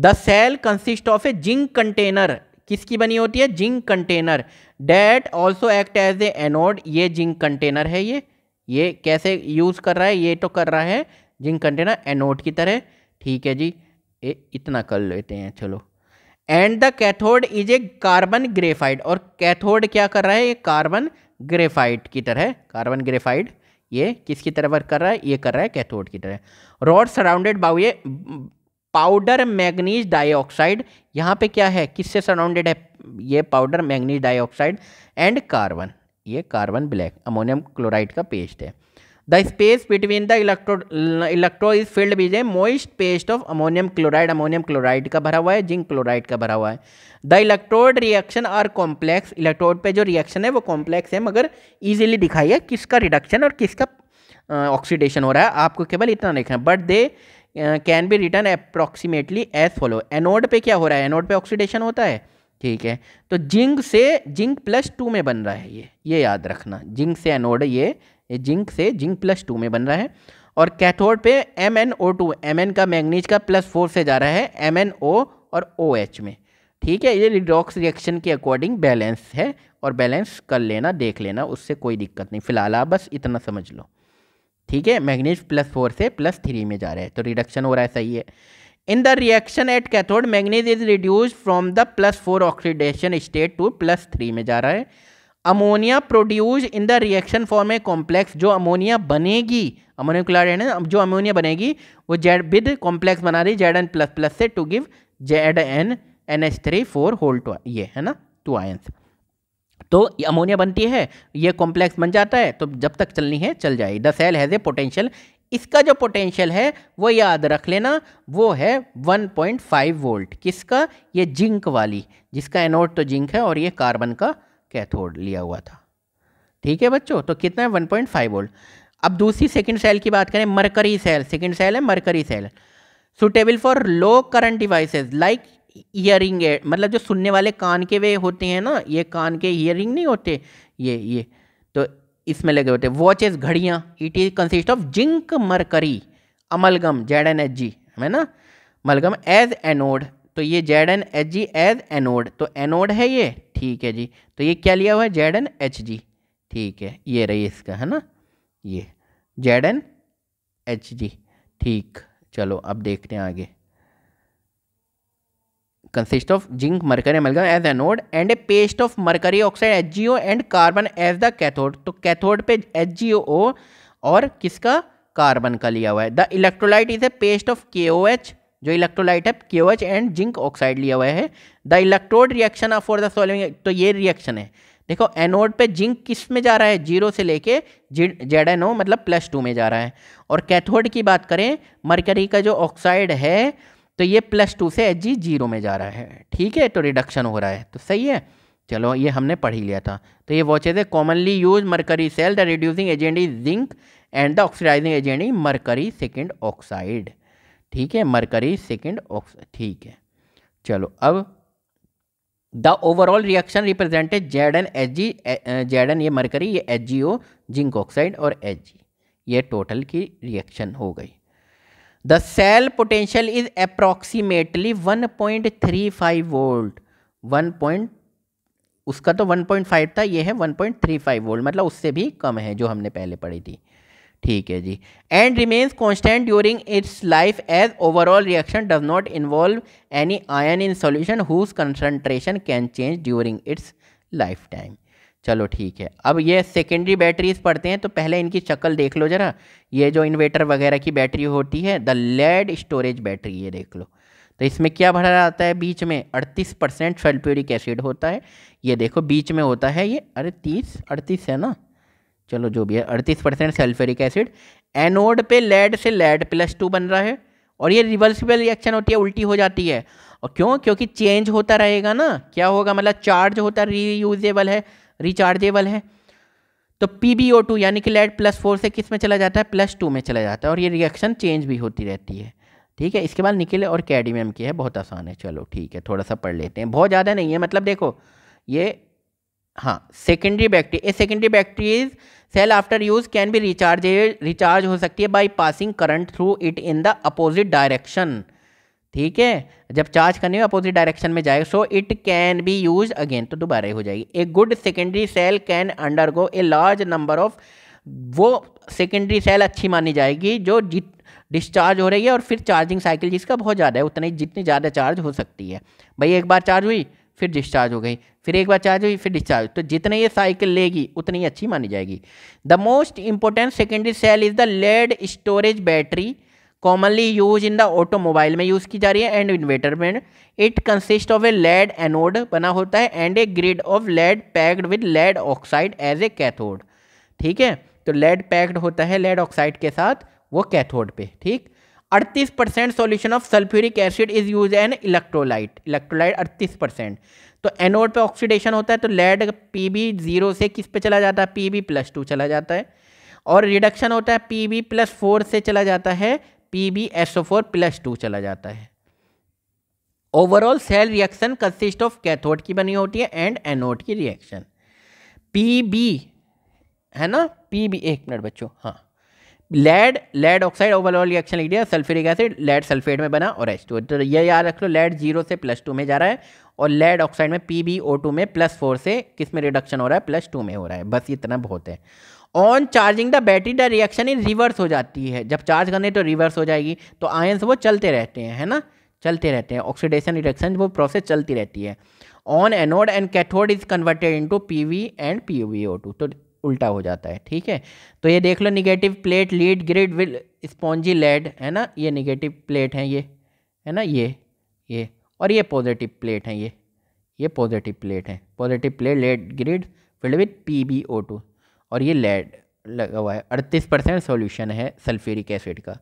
the cell consist of a zinc container किसकी बनी होती है zinc container that also act as a anode ये जिंक कंटेनर है ये ये कैसे यूज़ कर रहा है ये तो कर रहा है जिंक कंटेनर एनोड की तरह ठीक है जी ये इतना कर लेते हैं चलो and the cathode is a carbon graphite और कैथोड क्या कर रहा है ये कार्बन ग्रेफाइड की तरह कार्बन ग्रेफाइड ये किसकी तरह वर्क कर रहा है ये कर रहा है कैथोड की तरह रॉड सराउंडेड बाउ ये पाउडर मैग्नीज डाइऑक्साइड यहाँ पे क्या है किससे सराउंडेड है ये powder manganese dioxide and carbon ये कार्बन ब्लैक अमोनियम क्लोराइड का पेस्ट है the space between the electro electro is filled with a moist paste of ammonium chloride ammonium chloride का भरा हुआ है जिंक क्लोराइड का भरा हुआ है the electrode reaction are complex electrode पे जो रिएक्शन है वो कॉम्प्लेक्स है मगर ईजिली दिखाई है किसका रिडक्शन और किसका ऑक्सीडेशन uh, हो रहा है आपको केवल इतना देखना but they can be return approximately as follow anode पे क्या हो रहा है एनोड पे ऑक्सीडेशन होता है ठीक है तो जिंक से जिंक प्लस टू में बन रहा है ये ये याद रखना जिंक से एनोड ये ये जिंक से जिंक प्लस टू में बन रहा है और कैथोड पे M N O two M N का मैग्नीज का प्लस फोर से जा रहा है एम एन ओ और ओ एच में ठीक है ये रिडॉक्स रिएक्शन के अकॉर्डिंग बैलेंस है और बैलेंस कर लेना देख लेना उससे कोई दिक्कत नहीं फिलहाल आप बस इतना समझ लो ठीक है मैग्नीज प्लस फोर से प्लस थ्री में जा रहा है तो रिडक्शन हो रहा है सही है in the reaction at cathode manganese is reduce from the plus four oxidation state to plus three में जा रहा है ammonia produce in the reaction form a complex जो अमोनिया बनेगी अमोनिया क्लोराइड है ना जो अमोनिया बनेगी वो जेड विद कॉम्प्लेक्स बना रही जेड एन प्लस प्लस से to give Z N N H three four whole two ये है ना टू आयंस तो अमोनिया बनती है ये कॉम्प्लेक्स बन जाता है तो जब तक चलनी है चल जाएगी the cell has a potential इसका जो पोटेंशियल है वो याद रख लेना वो है 1.5 वोल्ट किसका ये जिंक वाली जिसका एनोड तो जिंक है और ये कार्बन का कैथोड लिया हुआ था ठीक है बच्चों तो कितना है 1.5 पॉइंट वोल्ट अब दूसरी सेकंड सेल की बात करें मरकरी सेल सेकंड सेल है mercury cell suitable for low current devices like hearing aid मतलब जो सुनने वाले कान के वे होते हैं ना ये कान के ईयरिंग नहीं होते ये ये तो इसमें लगे होते वॉचेज घड़ियाँ it is consist of zinc mercury amalgam Z N H G है ना मलगम एज एनोड तो ये Z N H G as anode तो एनोड है ये ठीक है जी तो ये क्या लिया हुआ है जेड एन एच जी ठीक है ये रही इसका है ना ये जेड एन एच जी ठीक चलो अब देखते हैं आगे consist of zinc mercury amalgam as anode and a paste of mercury oxide H G O and carbon as the cathode तो कैथोड पे एच जी ओ और किसका कार्बन का लिया हुआ है the electrolyte is a paste of K O H जो electrolyte है केवच एंड जिंक ऑक्साइड लिया हुआ है the electrode reaction of for the solving तो ये रिएक्शन है देखो एनोड पे जिंक किस में जा रहा है जीरो से लेके जेड एन ओ मतलब प्लस टू में जा रहा है और कैथोड की बात करें मरकरी का जो ऑक्साइड है तो ये प्लस टू से एच जी जीरो में जा रहा है ठीक है तो रिडक्शन हो रहा है तो सही है चलो ये हमने पढ़ ही लिया था तो ये वॉचेज है commonly use mercury cell the reducing agent is zinc and the oxidizing agent is mercury second oxide ठीक है मरकरी सेकेंड ऑक्सीजन ठीक है चलो अब the overall reaction represented Z N H G Z N ये mercury ये H G O zinc oxide और H G ये टोटल की रिएक्शन हो गई the cell potential is approximately 1.35 volt one point उसका तो 1.5 था ये है 1.35 वोल्ट मतलब उससे भी कम है जो हमने पहले पढ़ी थी ठीक है जी and remains constant during its life as overall reaction does not involve any ion in solution whose concentration can change during its life time चलो ठीक है अब ये सेकेंडरी बैटरीज पढ़ते हैं तो पहले इनकी शक्ल देख लो जरा ये जो इन्वेटर वगैरह की बैटरी होती है द लेड स्टोरेज बैटरी ये देख लो तो इसमें क्या भरा आता है बीच में अड़तीस परसेंट सल्फ्यूरिक एसिड होता है ये देखो बीच में होता है ये अरे तीस अड़तीस है ना चलो जो भी है अड़तीस परसेंट सल्फेरिक एसिड एनोड पे लेड से लेड प्लस टू बन रहा है और ये रिवर्सिबल रिएक्शन होती है उल्टी हो जाती है और क्यों क्योंकि चेंज होता रहेगा ना क्या होगा मतलब चार्ज होता है रीयूजेबल है रिचार्जेबल है तो पी बी ओ टू यानी कि लेड प्लस फोर से किस में चला जाता है प्लस टू में चला जाता है और ये रिएक्शन चेंज भी होती रहती है ठीक है इसके बाद निकिल और कैडमियम की है बहुत आसान है चलो ठीक है थोड़ा सा पढ़ लेते हैं बहुत ज़्यादा नहीं है मतलब देखो ये हाँ secondary bacteria secondary bacteria cell after use can be recharge recharge हो सकती है by passing current through it in the opposite direction ठीक है जब चार्ज करने अपोजिट डायरेक्शन में जाएगा so it can be use again तो दोबारा हो जाएगी a good secondary cell can undergo a large number of वो सेकेंडरी सेल अच्छी मानी जाएगी जो जित डिस्चार्ज हो रही है और फिर चार्जिंग साइकिल जिसका बहुत ज़्यादा है उतनी जितनी ज़्यादा चार्ज हो सकती है भाई एक बार चार्ज हुई फिर डिस्चार्ज हो गई फिर एक बार चार्ज हुई फिर डिस्चार्ज तो जितने ये साइकिल लेगी उतनी अच्छी मानी जाएगी the most important secondary cell is the lead storage battery commonly use in the automobile में यूज़ की जा रही है एंड इन्वेटर में it consist of a lead anode बना होता है and a grid of lead packed with lead oxide as a cathode ठीक है तो लेड पैक्ड होता है लेड ऑक्साइड के साथ वो कैथोड पे ठीक अड़तीस percent solution of sulphuric acid is use an electrolyte electrolyte अड़तीस परसेंट तो एनोड पे ऑक्सीडेशन होता है तो लेड पी बी जीरो से किस पे चला जाता है पी बी प्लस टू चला जाता है और रिडक्शन होता है पी बी प्लस फोर से चला जाता है P B S O four plus two चला जाता है overall cell reaction consist of cathode की बनी होती है एंड एनोड की रिएक्शन पी बी है ना पी बी एक मिनट बच्चों हाँ lead lead oxide overall reaction लिख दिया सल्फ्यूरिक एसिड लेड सल्फेट में बना और एच टू तो ये याद रख लो लेड जीरो से प्लस टू में जा रहा है और लेड ऑक्साइड में पी बी ओ टू में प्लस फोर से किस में रिडक्शन हो रहा है प्लस टू में हो रहा है बस इतना बहुत है on charging the battery the reaction in reverse हो जाती है जब चार्ज करने तो रिवर्स हो जाएगी तो आयंस वो चलते रहते हैं है ना चलते रहते हैं ऑक्सीडेशन रिडक्शन वो प्रोसेस चलती रहती है on anode and cathode is converted P V and P V O two तो उल्टा हो जाता है ठीक है तो ये देख लो negative plate lead grid will spongy lead है ना ये निगेटिव प्लेट हैं ये है ना ये ये और ये पॉजिटिव प्लेट हैं ये ये पॉजिटिव प्लेट हैं positive plate lead grid filled with P B O two और ये लेड लगा हुआ है अड़तीस परसेंट सोल्यूशन है सल्फ्यूरिक एसिड का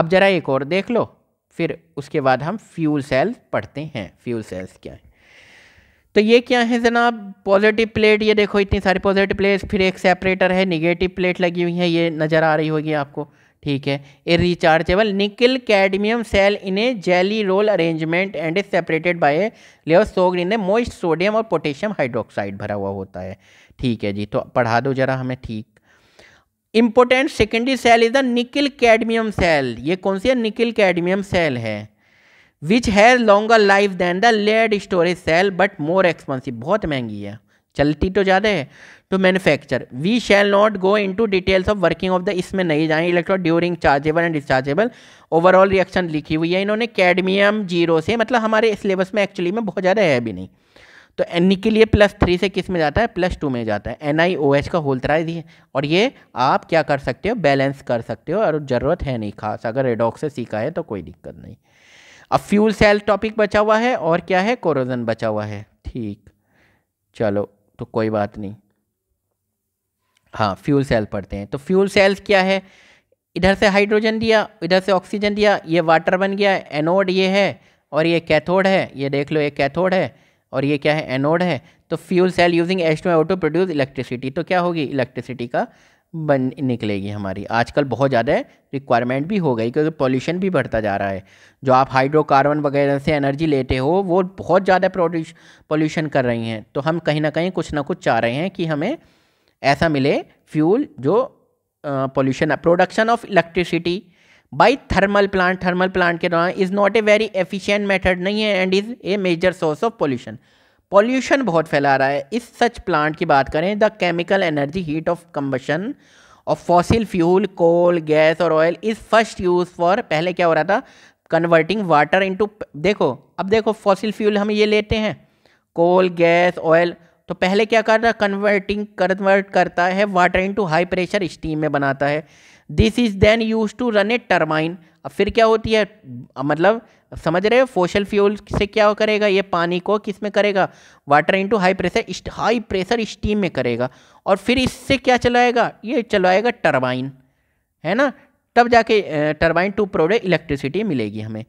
अब ज़रा एक और देख लो फिर उसके बाद हम फ्यूल सेल्स पढ़ते हैं फ्यूल सेल्स क्या है तो ये क्या है जनाब पॉजिटिव प्लेट ये देखो इतनी सारी पॉजिटिव प्लेट फिर एक सेपरेटर है निगेटिव प्लेट लगी हुई है ये नज़र आ रही होगी आपको ठीक है a rechargeable nickel cadmium cell in a jelly roll arrangement and is separated by a layer in a most sodium और पोटेशियम हाइड्रोक्साइड भरा हुआ होता है ठीक है जी तो पढ़ा दो जरा हमें ठीक important secondary cell is the nickel cadmium cell ये कौन सी है निकल कैडमियम सेल है which has longer life than the lead storage cell but more expensive बहुत महंगी है चलती तो ज़्यादा है to manufacture we shall not go into details of working of the इसमें नहीं जाए electron during chargeable and dischargeable overall reaction लिखी हुई है इन्होंने कैडमियम जीरो से मतलब हमारे सिलेबस में एक्चुअली में बहुत ज़्यादा है भी नहीं तो एन के लिए प्लस थ्री से किस में जाता है प्लस टू में जाता है एन आई ओ एच का होल त्राइज ही और ये आप क्या कर सकते हो बैलेंस कर सकते हो और ज़रूरत है नहीं खास अगर रेडॉक्स से सीखा है तो कोई दिक्कत नहीं अब फ्यूल सेल टॉपिक बचा हुआ है और क्या है कोरोजन बचा हुआ है ठीक चलो तो कोई बात नहीं हाँ फ्यूल सेल पढ़ते हैं तो फ्यूल सेल्स क्या है इधर से हाइड्रोजन दिया इधर से ऑक्सीजन दिया ये वाटर बन गया एनोड ये है और ये कैथोड है ये देख लो ये कैथोड है और ये क्या है एनोड है तो fuel cell using H two produce electricity तो क्या होगी इलेक्ट्रिसिटी का बन निकलेगी हमारी आजकल बहुत ज़्यादा रिक्वायरमेंट भी हो गई क्योंकि पॉल्यूशन भी बढ़ता जा रहा है जो आप हाइड्रोकार्बन वगैरह से एनर्जी लेते हो वो बहुत ज़्यादा प्रोड्यूश पॉल्यूशन कर रही हैं तो हम कहीं ना कहीं कुछ ना कुछ चाह रहे हैं कि हमें ऐसा मिले फ्यूल जो pollution production of electricity by thermal plant thermal plant के दौरान is not a very efficient method नहीं है and is a major source of pollution pollution बहुत फैला रहा है इस सच प्लांट की बात करें the chemical energy heat of combustion of fossil fuel coal gas और oil is first use for पहले क्या हो रहा था कन्वर्टिंग वाटर इंटू देखो अब देखो फॉसिल फ्यूल हम ये लेते हैं कोल गैस ऑयल तो पहले क्या कर रहा कन्वर्टिंग कन्वर्ट करता है water into high pressure steam में बनाता है this is then use to run a turbine अब फिर क्या होती है मतलब समझ रहे हो फोशल फ्यूल से क्या करेगा ये पानी को किस में करेगा water into high pressure high pressure steam में करेगा और फिर इससे क्या चलाएगा ये चलाएगा टरबाइन है ना तब जाके टरबाइन टू प्रोड इलेक्ट्रिसिटी मिलेगी हमें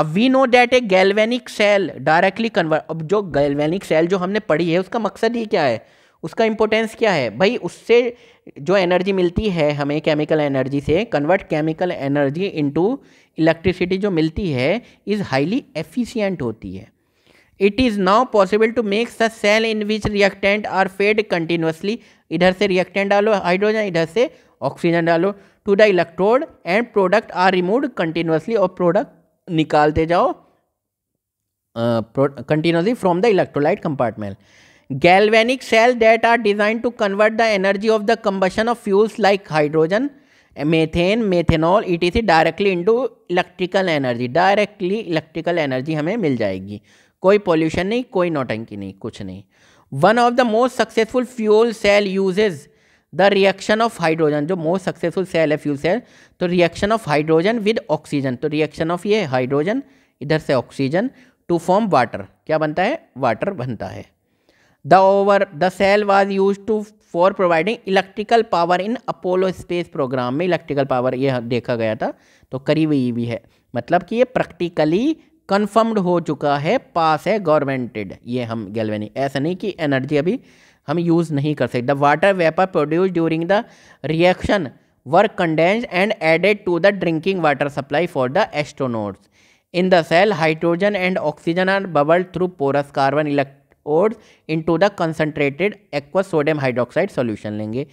अब we know that a galvanic cell directly convert अब जो गैल्वेनिक सेल जो हमने पढ़ी है उसका मकसद ही क्या है उसका इम्पोर्टेंस क्या है भाई उससे जो एनर्जी मिलती है हमें केमिकल एनर्जी से convert chemical energy into electricity जो मिलती है इज़ हाईली एफिशिएंट होती है it is now possible to make the cell in which reactant are fed continuously इधर से रिएक्टेंट डालो हाइड्रोजन इधर से ऑक्सीजन डालो to the electrode and product are remove continuously और प्रोडक्ट निकालते जाओ continuously from the electrolyte compartment galvanic cell that are design to convert the energy of the combustion of fuels like hydrogen methane methanol E T C directly into electrical energy directly electrical energy हमें मिल जाएगी कोई pollution नहीं कोई नोटंकी नहीं कुछ नहीं one of the most successful fuel cell uses the reaction of hydrogen जो मोस्ट सक्सेसफुल सेल है फ्यूल सेल तो reaction of hydrogen with oxygen तो रिएक्शन ऑफ ये हाइड्रोजन इधर से ऑक्सीजन टू फॉर्म वाटर क्या बनता है वाटर बनता है the over the cell was use to for providing electrical power in Apollo space program में इलेक्ट्रिकल पावर ये देखा गया था तो करीब ये भी है मतलब कि ये प्रैक्टिकली कन्फर्म्ड हो चुका है पास है गवर्नमेंटेड ये हम गैलवेनी ऐसा नहीं कि एनर्जी अभी हम यूज़ नहीं कर सकते the water vapour produce during the reaction were condense and added to the drinking water supply for the astronauts in the cell hydrogen and oxygen are bubble through porous carbon elect और into the concentrated aqua sodium hydroxide solution लेंगे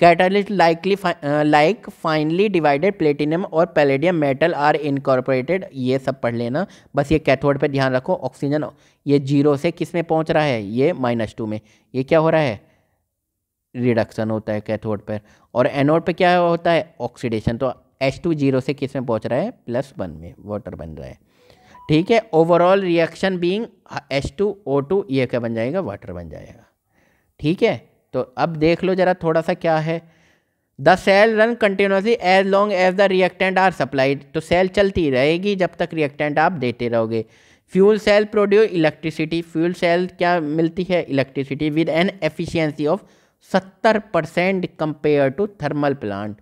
catalyst likely like finely divided platinum और palladium metal are incorporated ये सब पढ़ लेना बस ये cathode पे ध्यान रखो ऑक्सीजन ये जीरो से किस में पहुँच रहा है ये माइनस टू में ये क्या हो रहा है रिडक्शन होता है कैथोड पर और एनोड पर क्या होता है ऑक्सीडेशन तो एच टू जीरो से किस में पहुँच रहा है प्लस वन में वाटर बन रहा है ठीक है ओवरऑल रिएक्शन बीइंग टू ये क्या बन जाएगा वाटर बन जाएगा ठीक है तो अब देख लो जरा थोड़ा सा क्या है the cell run continuously as long as the reactant are supplied तो सेल चलती रहेगी जब तक रिएक्टेंट आप देते रहोगे fuel cell produce electricity fuel cell क्या मिलती है electricity with an efficiency of सत्तर percent compare to thermal plant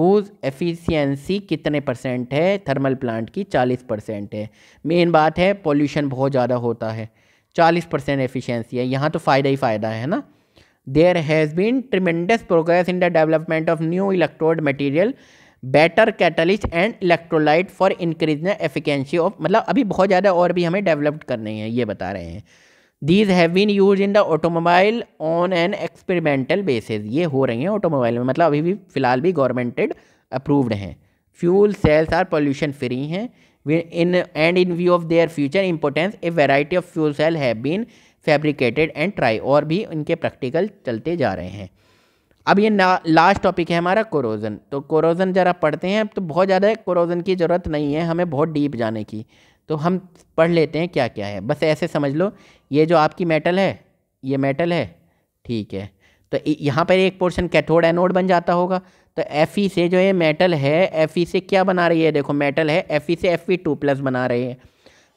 whose efficiency कितने परसेंट है थर्मल प्लांट की 40 परसेंट है मेन बात है पोल्यूशन बहुत ज़्यादा होता है 40 परसेंट एफिशियंसी है यहाँ तो फ़ायदा ही फ़ायदा है ना there has been tremendous progress in the development of new electrode material better catalyst and electrolyte for increase the efficiency of मतलब अभी बहुत ज़्यादा और भी हमें डेवलप्ड करनी है ये बता रहे हैं these have been use in the automobile on an experimental basis ये हो रही हैं ऑटोमोबाइल में मतलब अभी भी फ़िलहाल भी गवर्नमेंटेड अप्रूव्ड हैं fuel cells are pollution free हैं in and in view of their future importance a variety of fuel cell have been fabricated and try और भी इनके प्रैक्टिकल चलते जा रहे हैं अब ये लास्ट टॉपिक है हमारा कोरोजन तो कोरोजन ज़रा पढ़ते हैं अब तो बहुत ज़्यादा कोरोजन की ज़रूरत नहीं है हमें बहुत डीप जाने की तो हम पढ़ लेते हैं क्या क्या है बस ऐसे समझ लो ये जो आपकी मेटल है ये मेटल है ठीक है तो यहाँ पर एक पोर्शन कैथोड एनोड बन जाता होगा तो एफ ई से जो ये मेटल है एफ ई से क्या बना रही है देखो मेटल है एफ ई से एफ ई टू प्लस बना रही है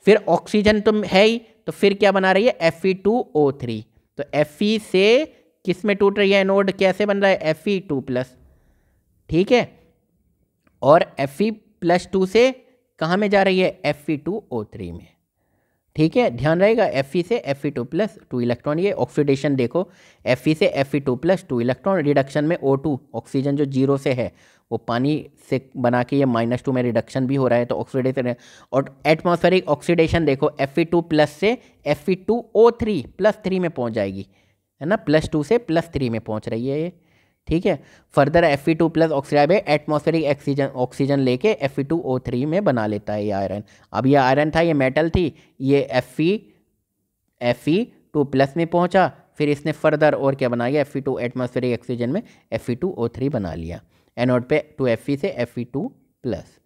फिर ऑक्सीजन तो है ही तो फिर क्या बना रही है F E two O three तो एफ ई से किस में टूट रही है एनोड कैसे बन रहा है एफ ई टू प्लस ठीक है और एफ ई प्लस टू से कहाँ में जा रही है F E two O three में ठीक है ध्यान रहेगा एफ ई से F E two plus two electron ये ऑक्सीडेशन देखो एफ ई से F E two plus two electron reduction में ओ टू ऑक्सीजन जो जीरो से है वो पानी से बना के ये माइनस टू में रिडक्शन भी हो रहा है तो ऑक्सीडेशन और एटमोस्फेरिक ऑक्सीडेशन देखो एफ ई टू प्लस से F E two O three plus three में पहुँच जाएगी है ना प्लस टू से प्लस थ्री में पहुँच रही है ये ठीक है further F E two plus oxidise है एटमोसफेरिक ऑक्सीजन ऑक्सीजन लेके F E two O three में बना लेता है ये आयरन अब ये आयरन था ये मेटल थी ये F E F E two plus में पहुंचा फिर इसने फर्दर और क्या बनाया F E two atmospheric oxygen में F E two O three बना लिया एनोड e e पे टू एफ ई से एफ ई टू प्लस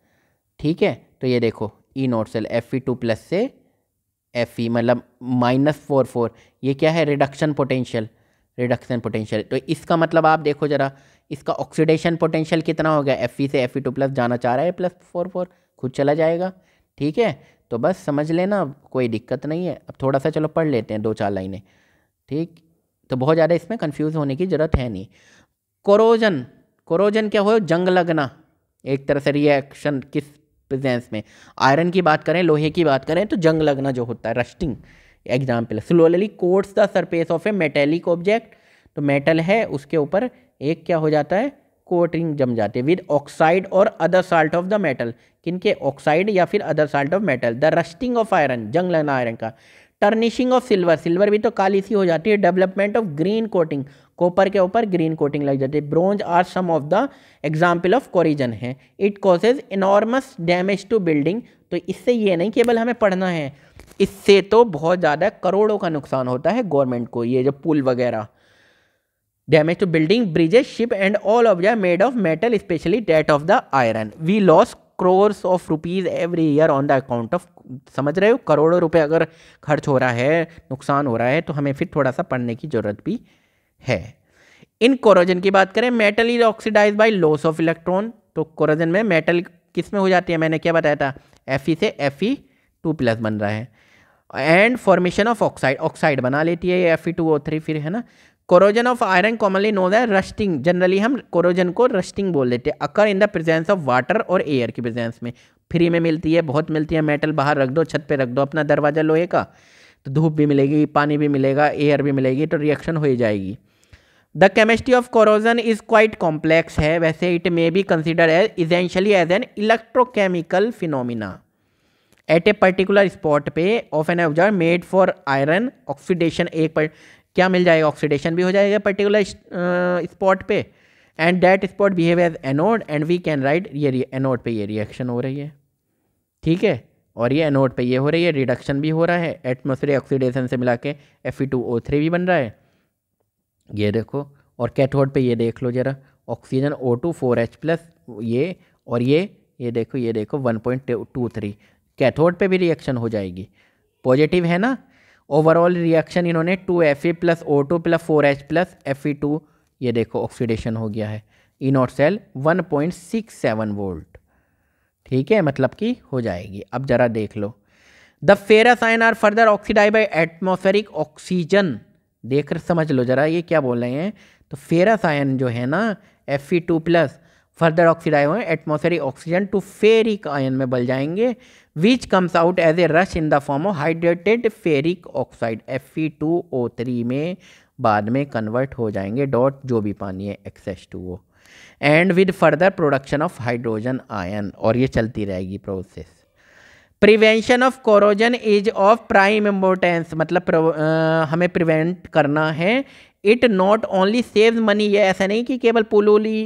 ठीक है तो ये देखो E naught cell F E two plus से एफ ई e, मतलब माइनस फोर फोर ये क्या है रिडक्शन पोटेंशियल रिडक्शन पोटेंशियल तो इसका मतलब आप देखो ज़रा इसका ऑक्सीडेशन पोटेंशियल कितना हो गया एफ से एफ टू प्लस जाना चाह रहा है प्लस फोर फोर खुद चला जाएगा ठीक है तो बस समझ लेना कोई दिक्कत नहीं है अब थोड़ा सा चलो पढ़ लेते हैं दो चार लाइनें ठीक तो बहुत ज़्यादा इसमें कन्फ्यूज़ होने की ज़रूरत है नहीं कोरोजन कोरोजन क्या हो जंग लगना एक तरह से रिएक्शन किस प्रेजेंस में आयरन की बात करें लोहे की बात करें तो जंग लगना जो होता है rusting example slowly coats the surface of a metallic object तो मेटल है उसके ऊपर एक क्या हो जाता है कोटिंग जम जाती है विद ऑक्साइड और other salt of the metal किनके ऑक्साइड या फिर other salt of metal the rusting of iron जंग लगना आयरन का टर्निशिंग ऑफ सिल्वर सिल्वर भी तो काली सी हो जाती है development of green coating copper के ऊपर ग्रीन कोटिंग लग जाती है bronze are some of the example of corrosion है it causes enormous damage to building तो इससे ये नहीं केवल हमें पढ़ना है इससे तो बहुत ज़्यादा करोड़ों का नुकसान होता है गवर्नमेंट को ये जो पुल वगैरह damage to building bridges ship and all of जै made of metal specially that of the iron we lose crores of rupees every year on the account of समझ रहे हो करोड़ों रुपए अगर खर्च हो रहा है नुकसान हो रहा है तो हमें फिर थोड़ा सा पढ़ने की ज़रूरत भी है इन कोरोजन की बात करें metal is oxidise by loss of electron तो कोरोजन में मेटल किस में हो जाती है मैंने क्या बताया था एफ ई से एफ ई टू प्लस बन रहा है and formation of oxide oxide बना लेती है ये थ्री फिर है ना corrosion of iron commonly known है रस्टिंग जनरली हम कोरोजन को रस्टिंग बोल देते हैं occur in the presence of water और एयर की प्रेजेंस में फ्री में मिलती है बहुत मिलती है मेटल बाहर रख दो छत पे रख दो अपना दरवाजा लोहे का तो धूप भी मिलेगी पानी भी मिलेगा एयर भी मिलेगी तो रिएक्शन हो ही जाएगी the chemistry of corrosion is quite complex है वैसे it may be consider as essentially as an electrochemical phenomena at a particular spot पे of an observe made for iron oxidation एक पर क्या मिल जाएगा ऑक्सीडेशन भी हो जाएगा पर्टिकुलर स्पॉट uh, पे and that spot behave as anode and we can write ये एनोड पे ये रिएक्शन हो रही है ठीक है और ये एनोड पे ये हो रही है रिडक्शन भी हो रहा है एटमोसफेयर ऑक्सीडेशन से मिला के F E two O three भी बन रहा है ये देखो और कैथोड पे ये देख लो जरा oxygen O two four H plus ये और ये ये देखो ये देखो one point two three cathode पे भी रिएक्शन हो जाएगी पॉजिटिव है ना ओवरऑल रिएक्शन इन्होंने two F E plus O two plus four H plus F E two ये देखो ऑक्सीडेशन हो गया है E naught cell one point six seven volt ठीक है मतलब कि हो जाएगी अब ज़रा देख लो the ferrous ion are further oxidise by atmospheric oxygen देख समझ लो ज़रा ये क्या बोल रहे हैं तो फेरस आयन जो है ना F E two plus further oxidise हुए atmospheric oxygen to ferric ion में बल जाएंगे which comes out as a rush in the form of hydrated ferric oxide Fe2O3 में बाद में कन्वर्ट हो जाएंगे डॉट जो भी पानी है एक्सेस टू वो and with further production of hydrogen ion और ये चलती रहेगी process prevention of corrosion is of prime importance मतलब आ, हमें प्रिवेंट करना है it not only save money ये ऐसा नहीं कि केवल पुल उली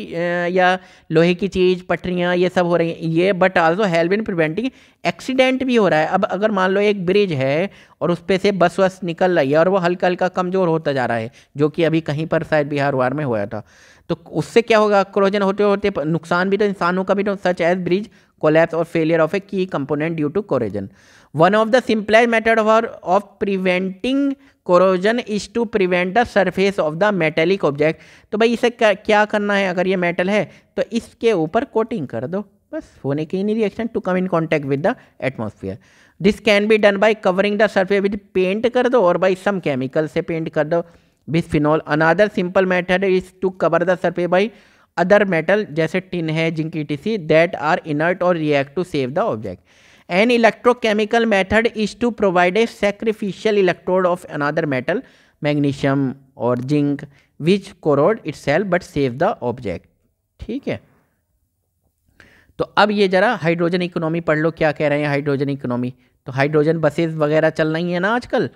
या लोहे की चीज़ पटरियाँ ये सब हो रही हैं ये but also help in preventing accident भी हो रहा है अब अगर मान लो एक ब्रिज है और उस पर से बस वस निकल रही है और वो हल्का हल्का कमज़ोर होता जा रहा है जो कि अभी कहीं पर शायद बिहार वार में हुआ था तो उससे क्या होगा क्रोजन होते होते नुकसान भी तो इंसानों का भी तो सच एज ब्रिज कोलैप्स और failure of a key component due to corrosion one of the simplest method of of preventing corrosion is to prevent the surface of the metallic object तो भाई इसे क्या करना है अगर ये मेटल है तो इसके ऊपर कोटिंग कर दो बस होने की नहीं reaction to come in contact with the atmosphere this can be done by covering the surface with paint कर दो और बाई सम केमिकल से पेंट कर दो phenol another simple method is to cover the surface by other metal जैसे tin है zinc ई that are inert और react to save the object an electrochemical method is to provide sacrificial electrode of another metal magnesium और zinc which corrode itself but save the object ठीक है तो अब ये जरा हाइड्रोजन इकोनॉमी पढ़ लो क्या कह रहे हैं हाइड्रोजन इकोनॉमी तो हाइड्रोजन बसेस वगैरह चल रही हैं ना आजकल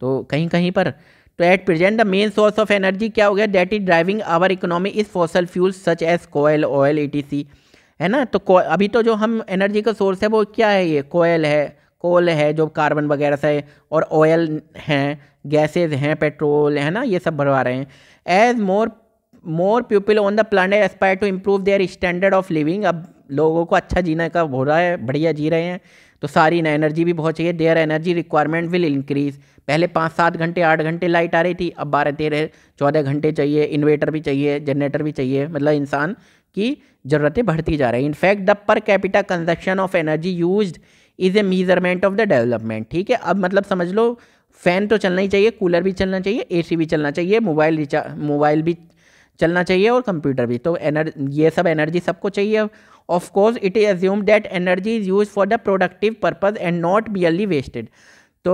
तो कहीं कहीं पर तो at present the main source of energy क्या हो गया that is driving our economy is fossil fuel such as कोयल ऑयल ए टी सी है ना तो अभी तो जो हम एनर्जी का सोर्स है वो क्या है ये कोयल है कोल है जो कार्बन वगैरह से और ऑयल हैं गैसेज हैं पेट्रोल है ना ये सब भरवा रहे हैं as more more people on the planet aspire to improve their standard of living अब लोगों को अच्छा जीने का हो रहा है बढ़िया जी रहे हैं तो सारी ना एनर्जी भी बहुत चाहिए their energy requirement will increase पहले पाँच सात घंटे आठ घंटे लाइट आ रही थी अब बारह तेरह चौदह घंटे चाहिए इन्वेटर भी चाहिए जनरेटर भी चाहिए मतलब इंसान की ज़रूरतें बढ़ती जा रही हैं in fact the per capita consumption of energy use is a measurement of the development ठीक है अब मतलब समझ लो फ़ैन तो चलना ही चाहिए कूलर भी चलना चाहिए ए भी चलना चाहिए मोबाइल रिचार्ज मोबाइल भी चलना चाहिए और कंप्यूटर भी तो एनर ये सब एनर्जी सबको चाहिए of course it is assume that energy is use for the productive purpose and not merely wasted तो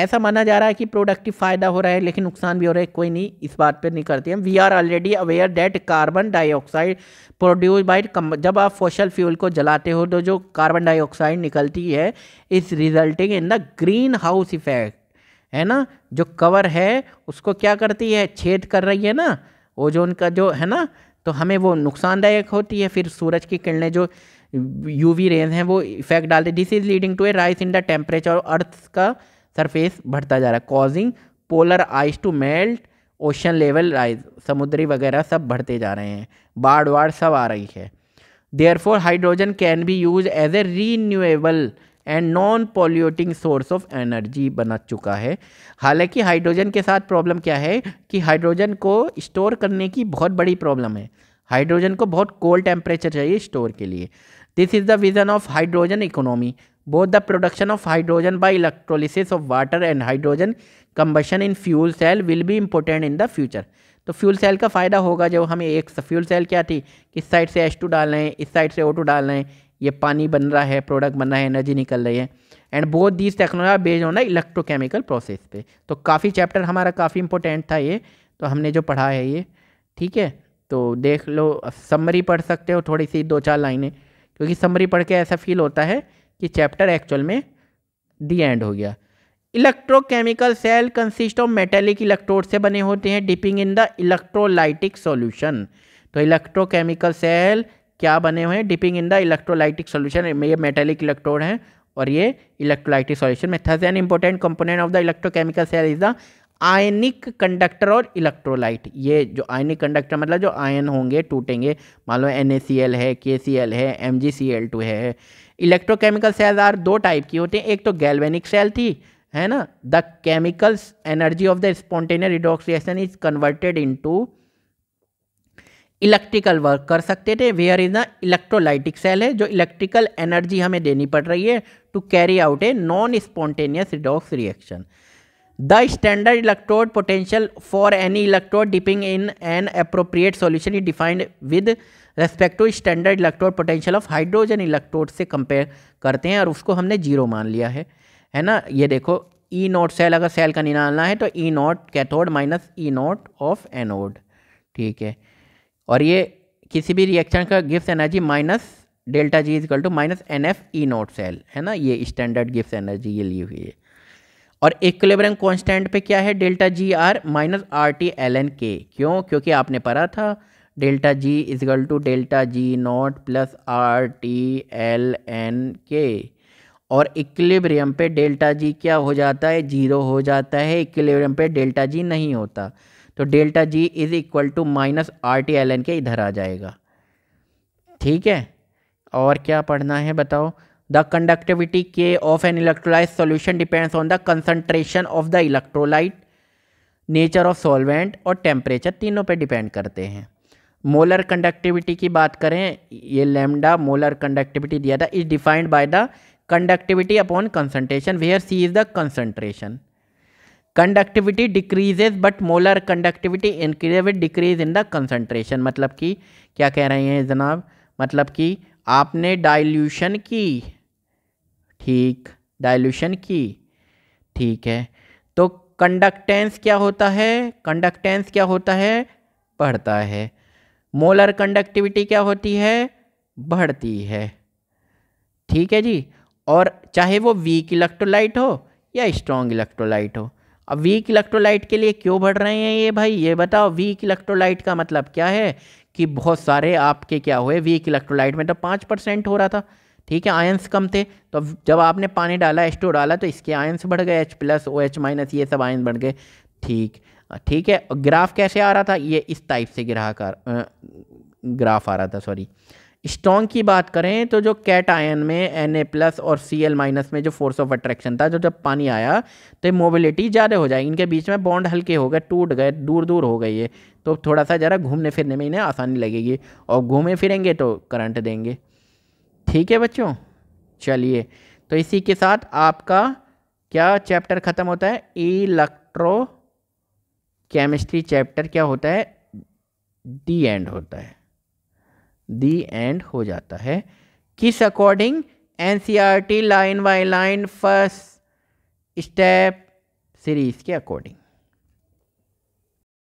ऐसा माना जा रहा है कि प्रोडक्टिव फ़ायदा हो रहा है लेकिन नुकसान भी हो रहा है कोई नहीं इस बात पर नहीं करते हैं we are already aware that carbon dioxide produce by कम जब आप फोशल फ्यूल को जलाते हो तो जो कार्बन डाइऑक्साइड निकलती है is resulting in the green house effect है ना जो कवर है उसको क्या करती है छेद कर रही है ना ओजोन का जो है ना तो हमें वो नुकसानदायक होती है फिर सूरज की किरणें जो यूवी रेज हैं वो इफेक्ट डालते this is leading to a rise in the temperature earth का सरफेस बढ़ता जा रहा है causing polar ice to melt ocean level rise समुद्री वगैरह सब बढ़ते जा रहे हैं बाढ़ वाड़ सब आ रही है therefore hydrogen can be use as a renewable and non polluting source of energy बना चुका है हालांकि हाइड्रोजन के साथ प्रॉब्लम क्या है कि हाइड्रोजन को स्टोर करने की बहुत बड़ी प्रॉब्लम है हाइड्रोजन को बहुत कोल्ड टेम्परेचर चाहिए स्टोर के लिए this is the vision of hydrogen economy both the production of hydrogen by electrolysis of water and hydrogen combustion in fuel cell will be important in the future तो fuel cell का फ़ायदा होगा जब हमें एक fuel cell क्या थी इस साइड से एस टू रहे हैं इस साइड से ओ टू रहे हैं ये पानी बन रहा है प्रोडक्ट बन रहा है एनर्जी निकल रही है and both these technology on होना इलेक्ट्रोकेमिकल प्रोसेस पे तो काफ़ी चैप्टर हमारा काफ़ी इंपॉर्टेंट था ये तो हमने जो पढ़ा है ये ठीक है तो देख लो समरी पढ़ सकते हो थोड़ी सी दो चार लाइनें क्योंकि समरी पढ़ के ऐसा फील होता है कि चैप्टर एक्चुअल में दी एंड हो गया electrochemical cell consist of metallic electrode से बने होते हैं dipping in the electrolytic solution तो इलेक्ट्रोकेमिकल सेल क्या बने हुए हैं dipping in the electrolytic solution ये मेटेलिक इलेक्ट्रोड हैं और ये इलेक्ट्रोलाइटिक सॉल्यूशन में there's an important component of the electrochemical cell is the ionic conductor और इलेक्ट्रोलाइट ये जो आयनिक कंडक्टर मतलब जो आयन होंगे टूटेंगे मान लो एन है के है एम है इलेक्ट्रोकेमिकल सेल्स आर दो टाइप की होती हैं एक तो गैल्वेनिक सेल थी है ना the chemicals energy of the spontaneous redox reaction is converted to electrical work कर सकते थे where is the electrolytic cell है जो इलेक्ट्रिकल एनर्जी हमें देनी पड़ रही है to carry out a non spontaneous redox reaction the standard electrode potential for any electrode dipping in an appropriate solution is defined with respect to standard electrode potential of hydrogen electrode से compare करते हैं और उसको हमने zero मान लिया है है ना ये देखो ई नॉट सेल अगर सेल का निकालना है तो E naught cathode minus E naught of anode ठीक है और ये किसी भी रिएक्शन का गिफ्ट energy minus delta G is equal to minus n F E naught cell है ना ये स्टैंडर्ड गिफ्ट एनर्जी ये ली हुई है और इक्वलेबरम कांस्टेंट पे क्या है delta G r minus R T L N K क्यों क्योंकि आपने पढ़ा था delta G is equal to delta G naught plus R T L N K और इक्लेबरियम पे डेल्टा जी क्या हो जाता है जीरो हो जाता है इक्विलिब्रियम पे डेल्टा जी नहीं होता तो delta G is equal to minus R T L N K इधर आ जाएगा ठीक है और क्या पढ़ना है बताओ the conductivity K of an electrolytes solution depends on the concentration of the electrolyte nature of solvent और टेम्परेचर तीनों पे डिपेंड करते हैं मोलर कंडक्टिविटी की बात करें ये लेमडा मोलर कंडक्टिविटी दिया था is defined by the conductivity upon concentration where C is the concentration conductivity decreases but molar conductivity increase with decrease in the concentration मतलब कि क्या कह रहे हैं जनाब मतलब कि आपने डाइल्यूशन की ठीक डाइल्यूशन की ठीक है तो कंडक्टेंस क्या होता है कंडक्टेंस क्या होता है बढ़ता है मोलर कंडक्टिविटी क्या होती है बढ़ती है ठीक है जी और चाहे वो वीक इलेक्ट्रोलाइट हो या स्ट्रॉन्ग इलेक्ट्रोलाइट हो अब वीक इलेक्ट्रोलाइट के लिए क्यों बढ़ रहे हैं ये भाई ये बताओ वीक इलेक्ट्रोलाइट का मतलब क्या है कि बहुत सारे आपके क्या हुए वीक इलेक्ट्रोलाइट में तो पाँच परसेंट हो रहा था ठीक है आयंस कम थे तो अब जब आपने पानी डाला एच डाला तो इसके आयंस बढ़ गए H plus O H minus ये सब आयंस बढ़ गए ठीक ठीक है ग्राफ कैसे आ रहा था ये इस टाइप से ग्राह ग्राफ आ रहा था सॉरी स्ट्रॉन्ग की बात करें तो जो कैट आयन में एन ए प्लस और सी एल माइनस में जो फोर्स ऑफ अट्रैक्शन था जो जब पानी आया तो मोबिलिटी ज़्यादा हो जाएगी इनके बीच में बॉन्ड हल्के हो गए टूट गए दूर दूर हो गए ये तो थोड़ा सा ज़रा घूमने फिरने में इन्हें आसानी लगेगी और घूमे फिरेंगे तो करंट देंगे ठीक है बच्चों चलिए तो इसी के साथ आपका क्या चैप्टर ख़त्म होता है इलेक्ट्रो केमिस्ट्री चैप्टर क्या होता है दी एंड होता है दी एंड हो जाता है किस according an line by line first step series के अकॉर्डिंग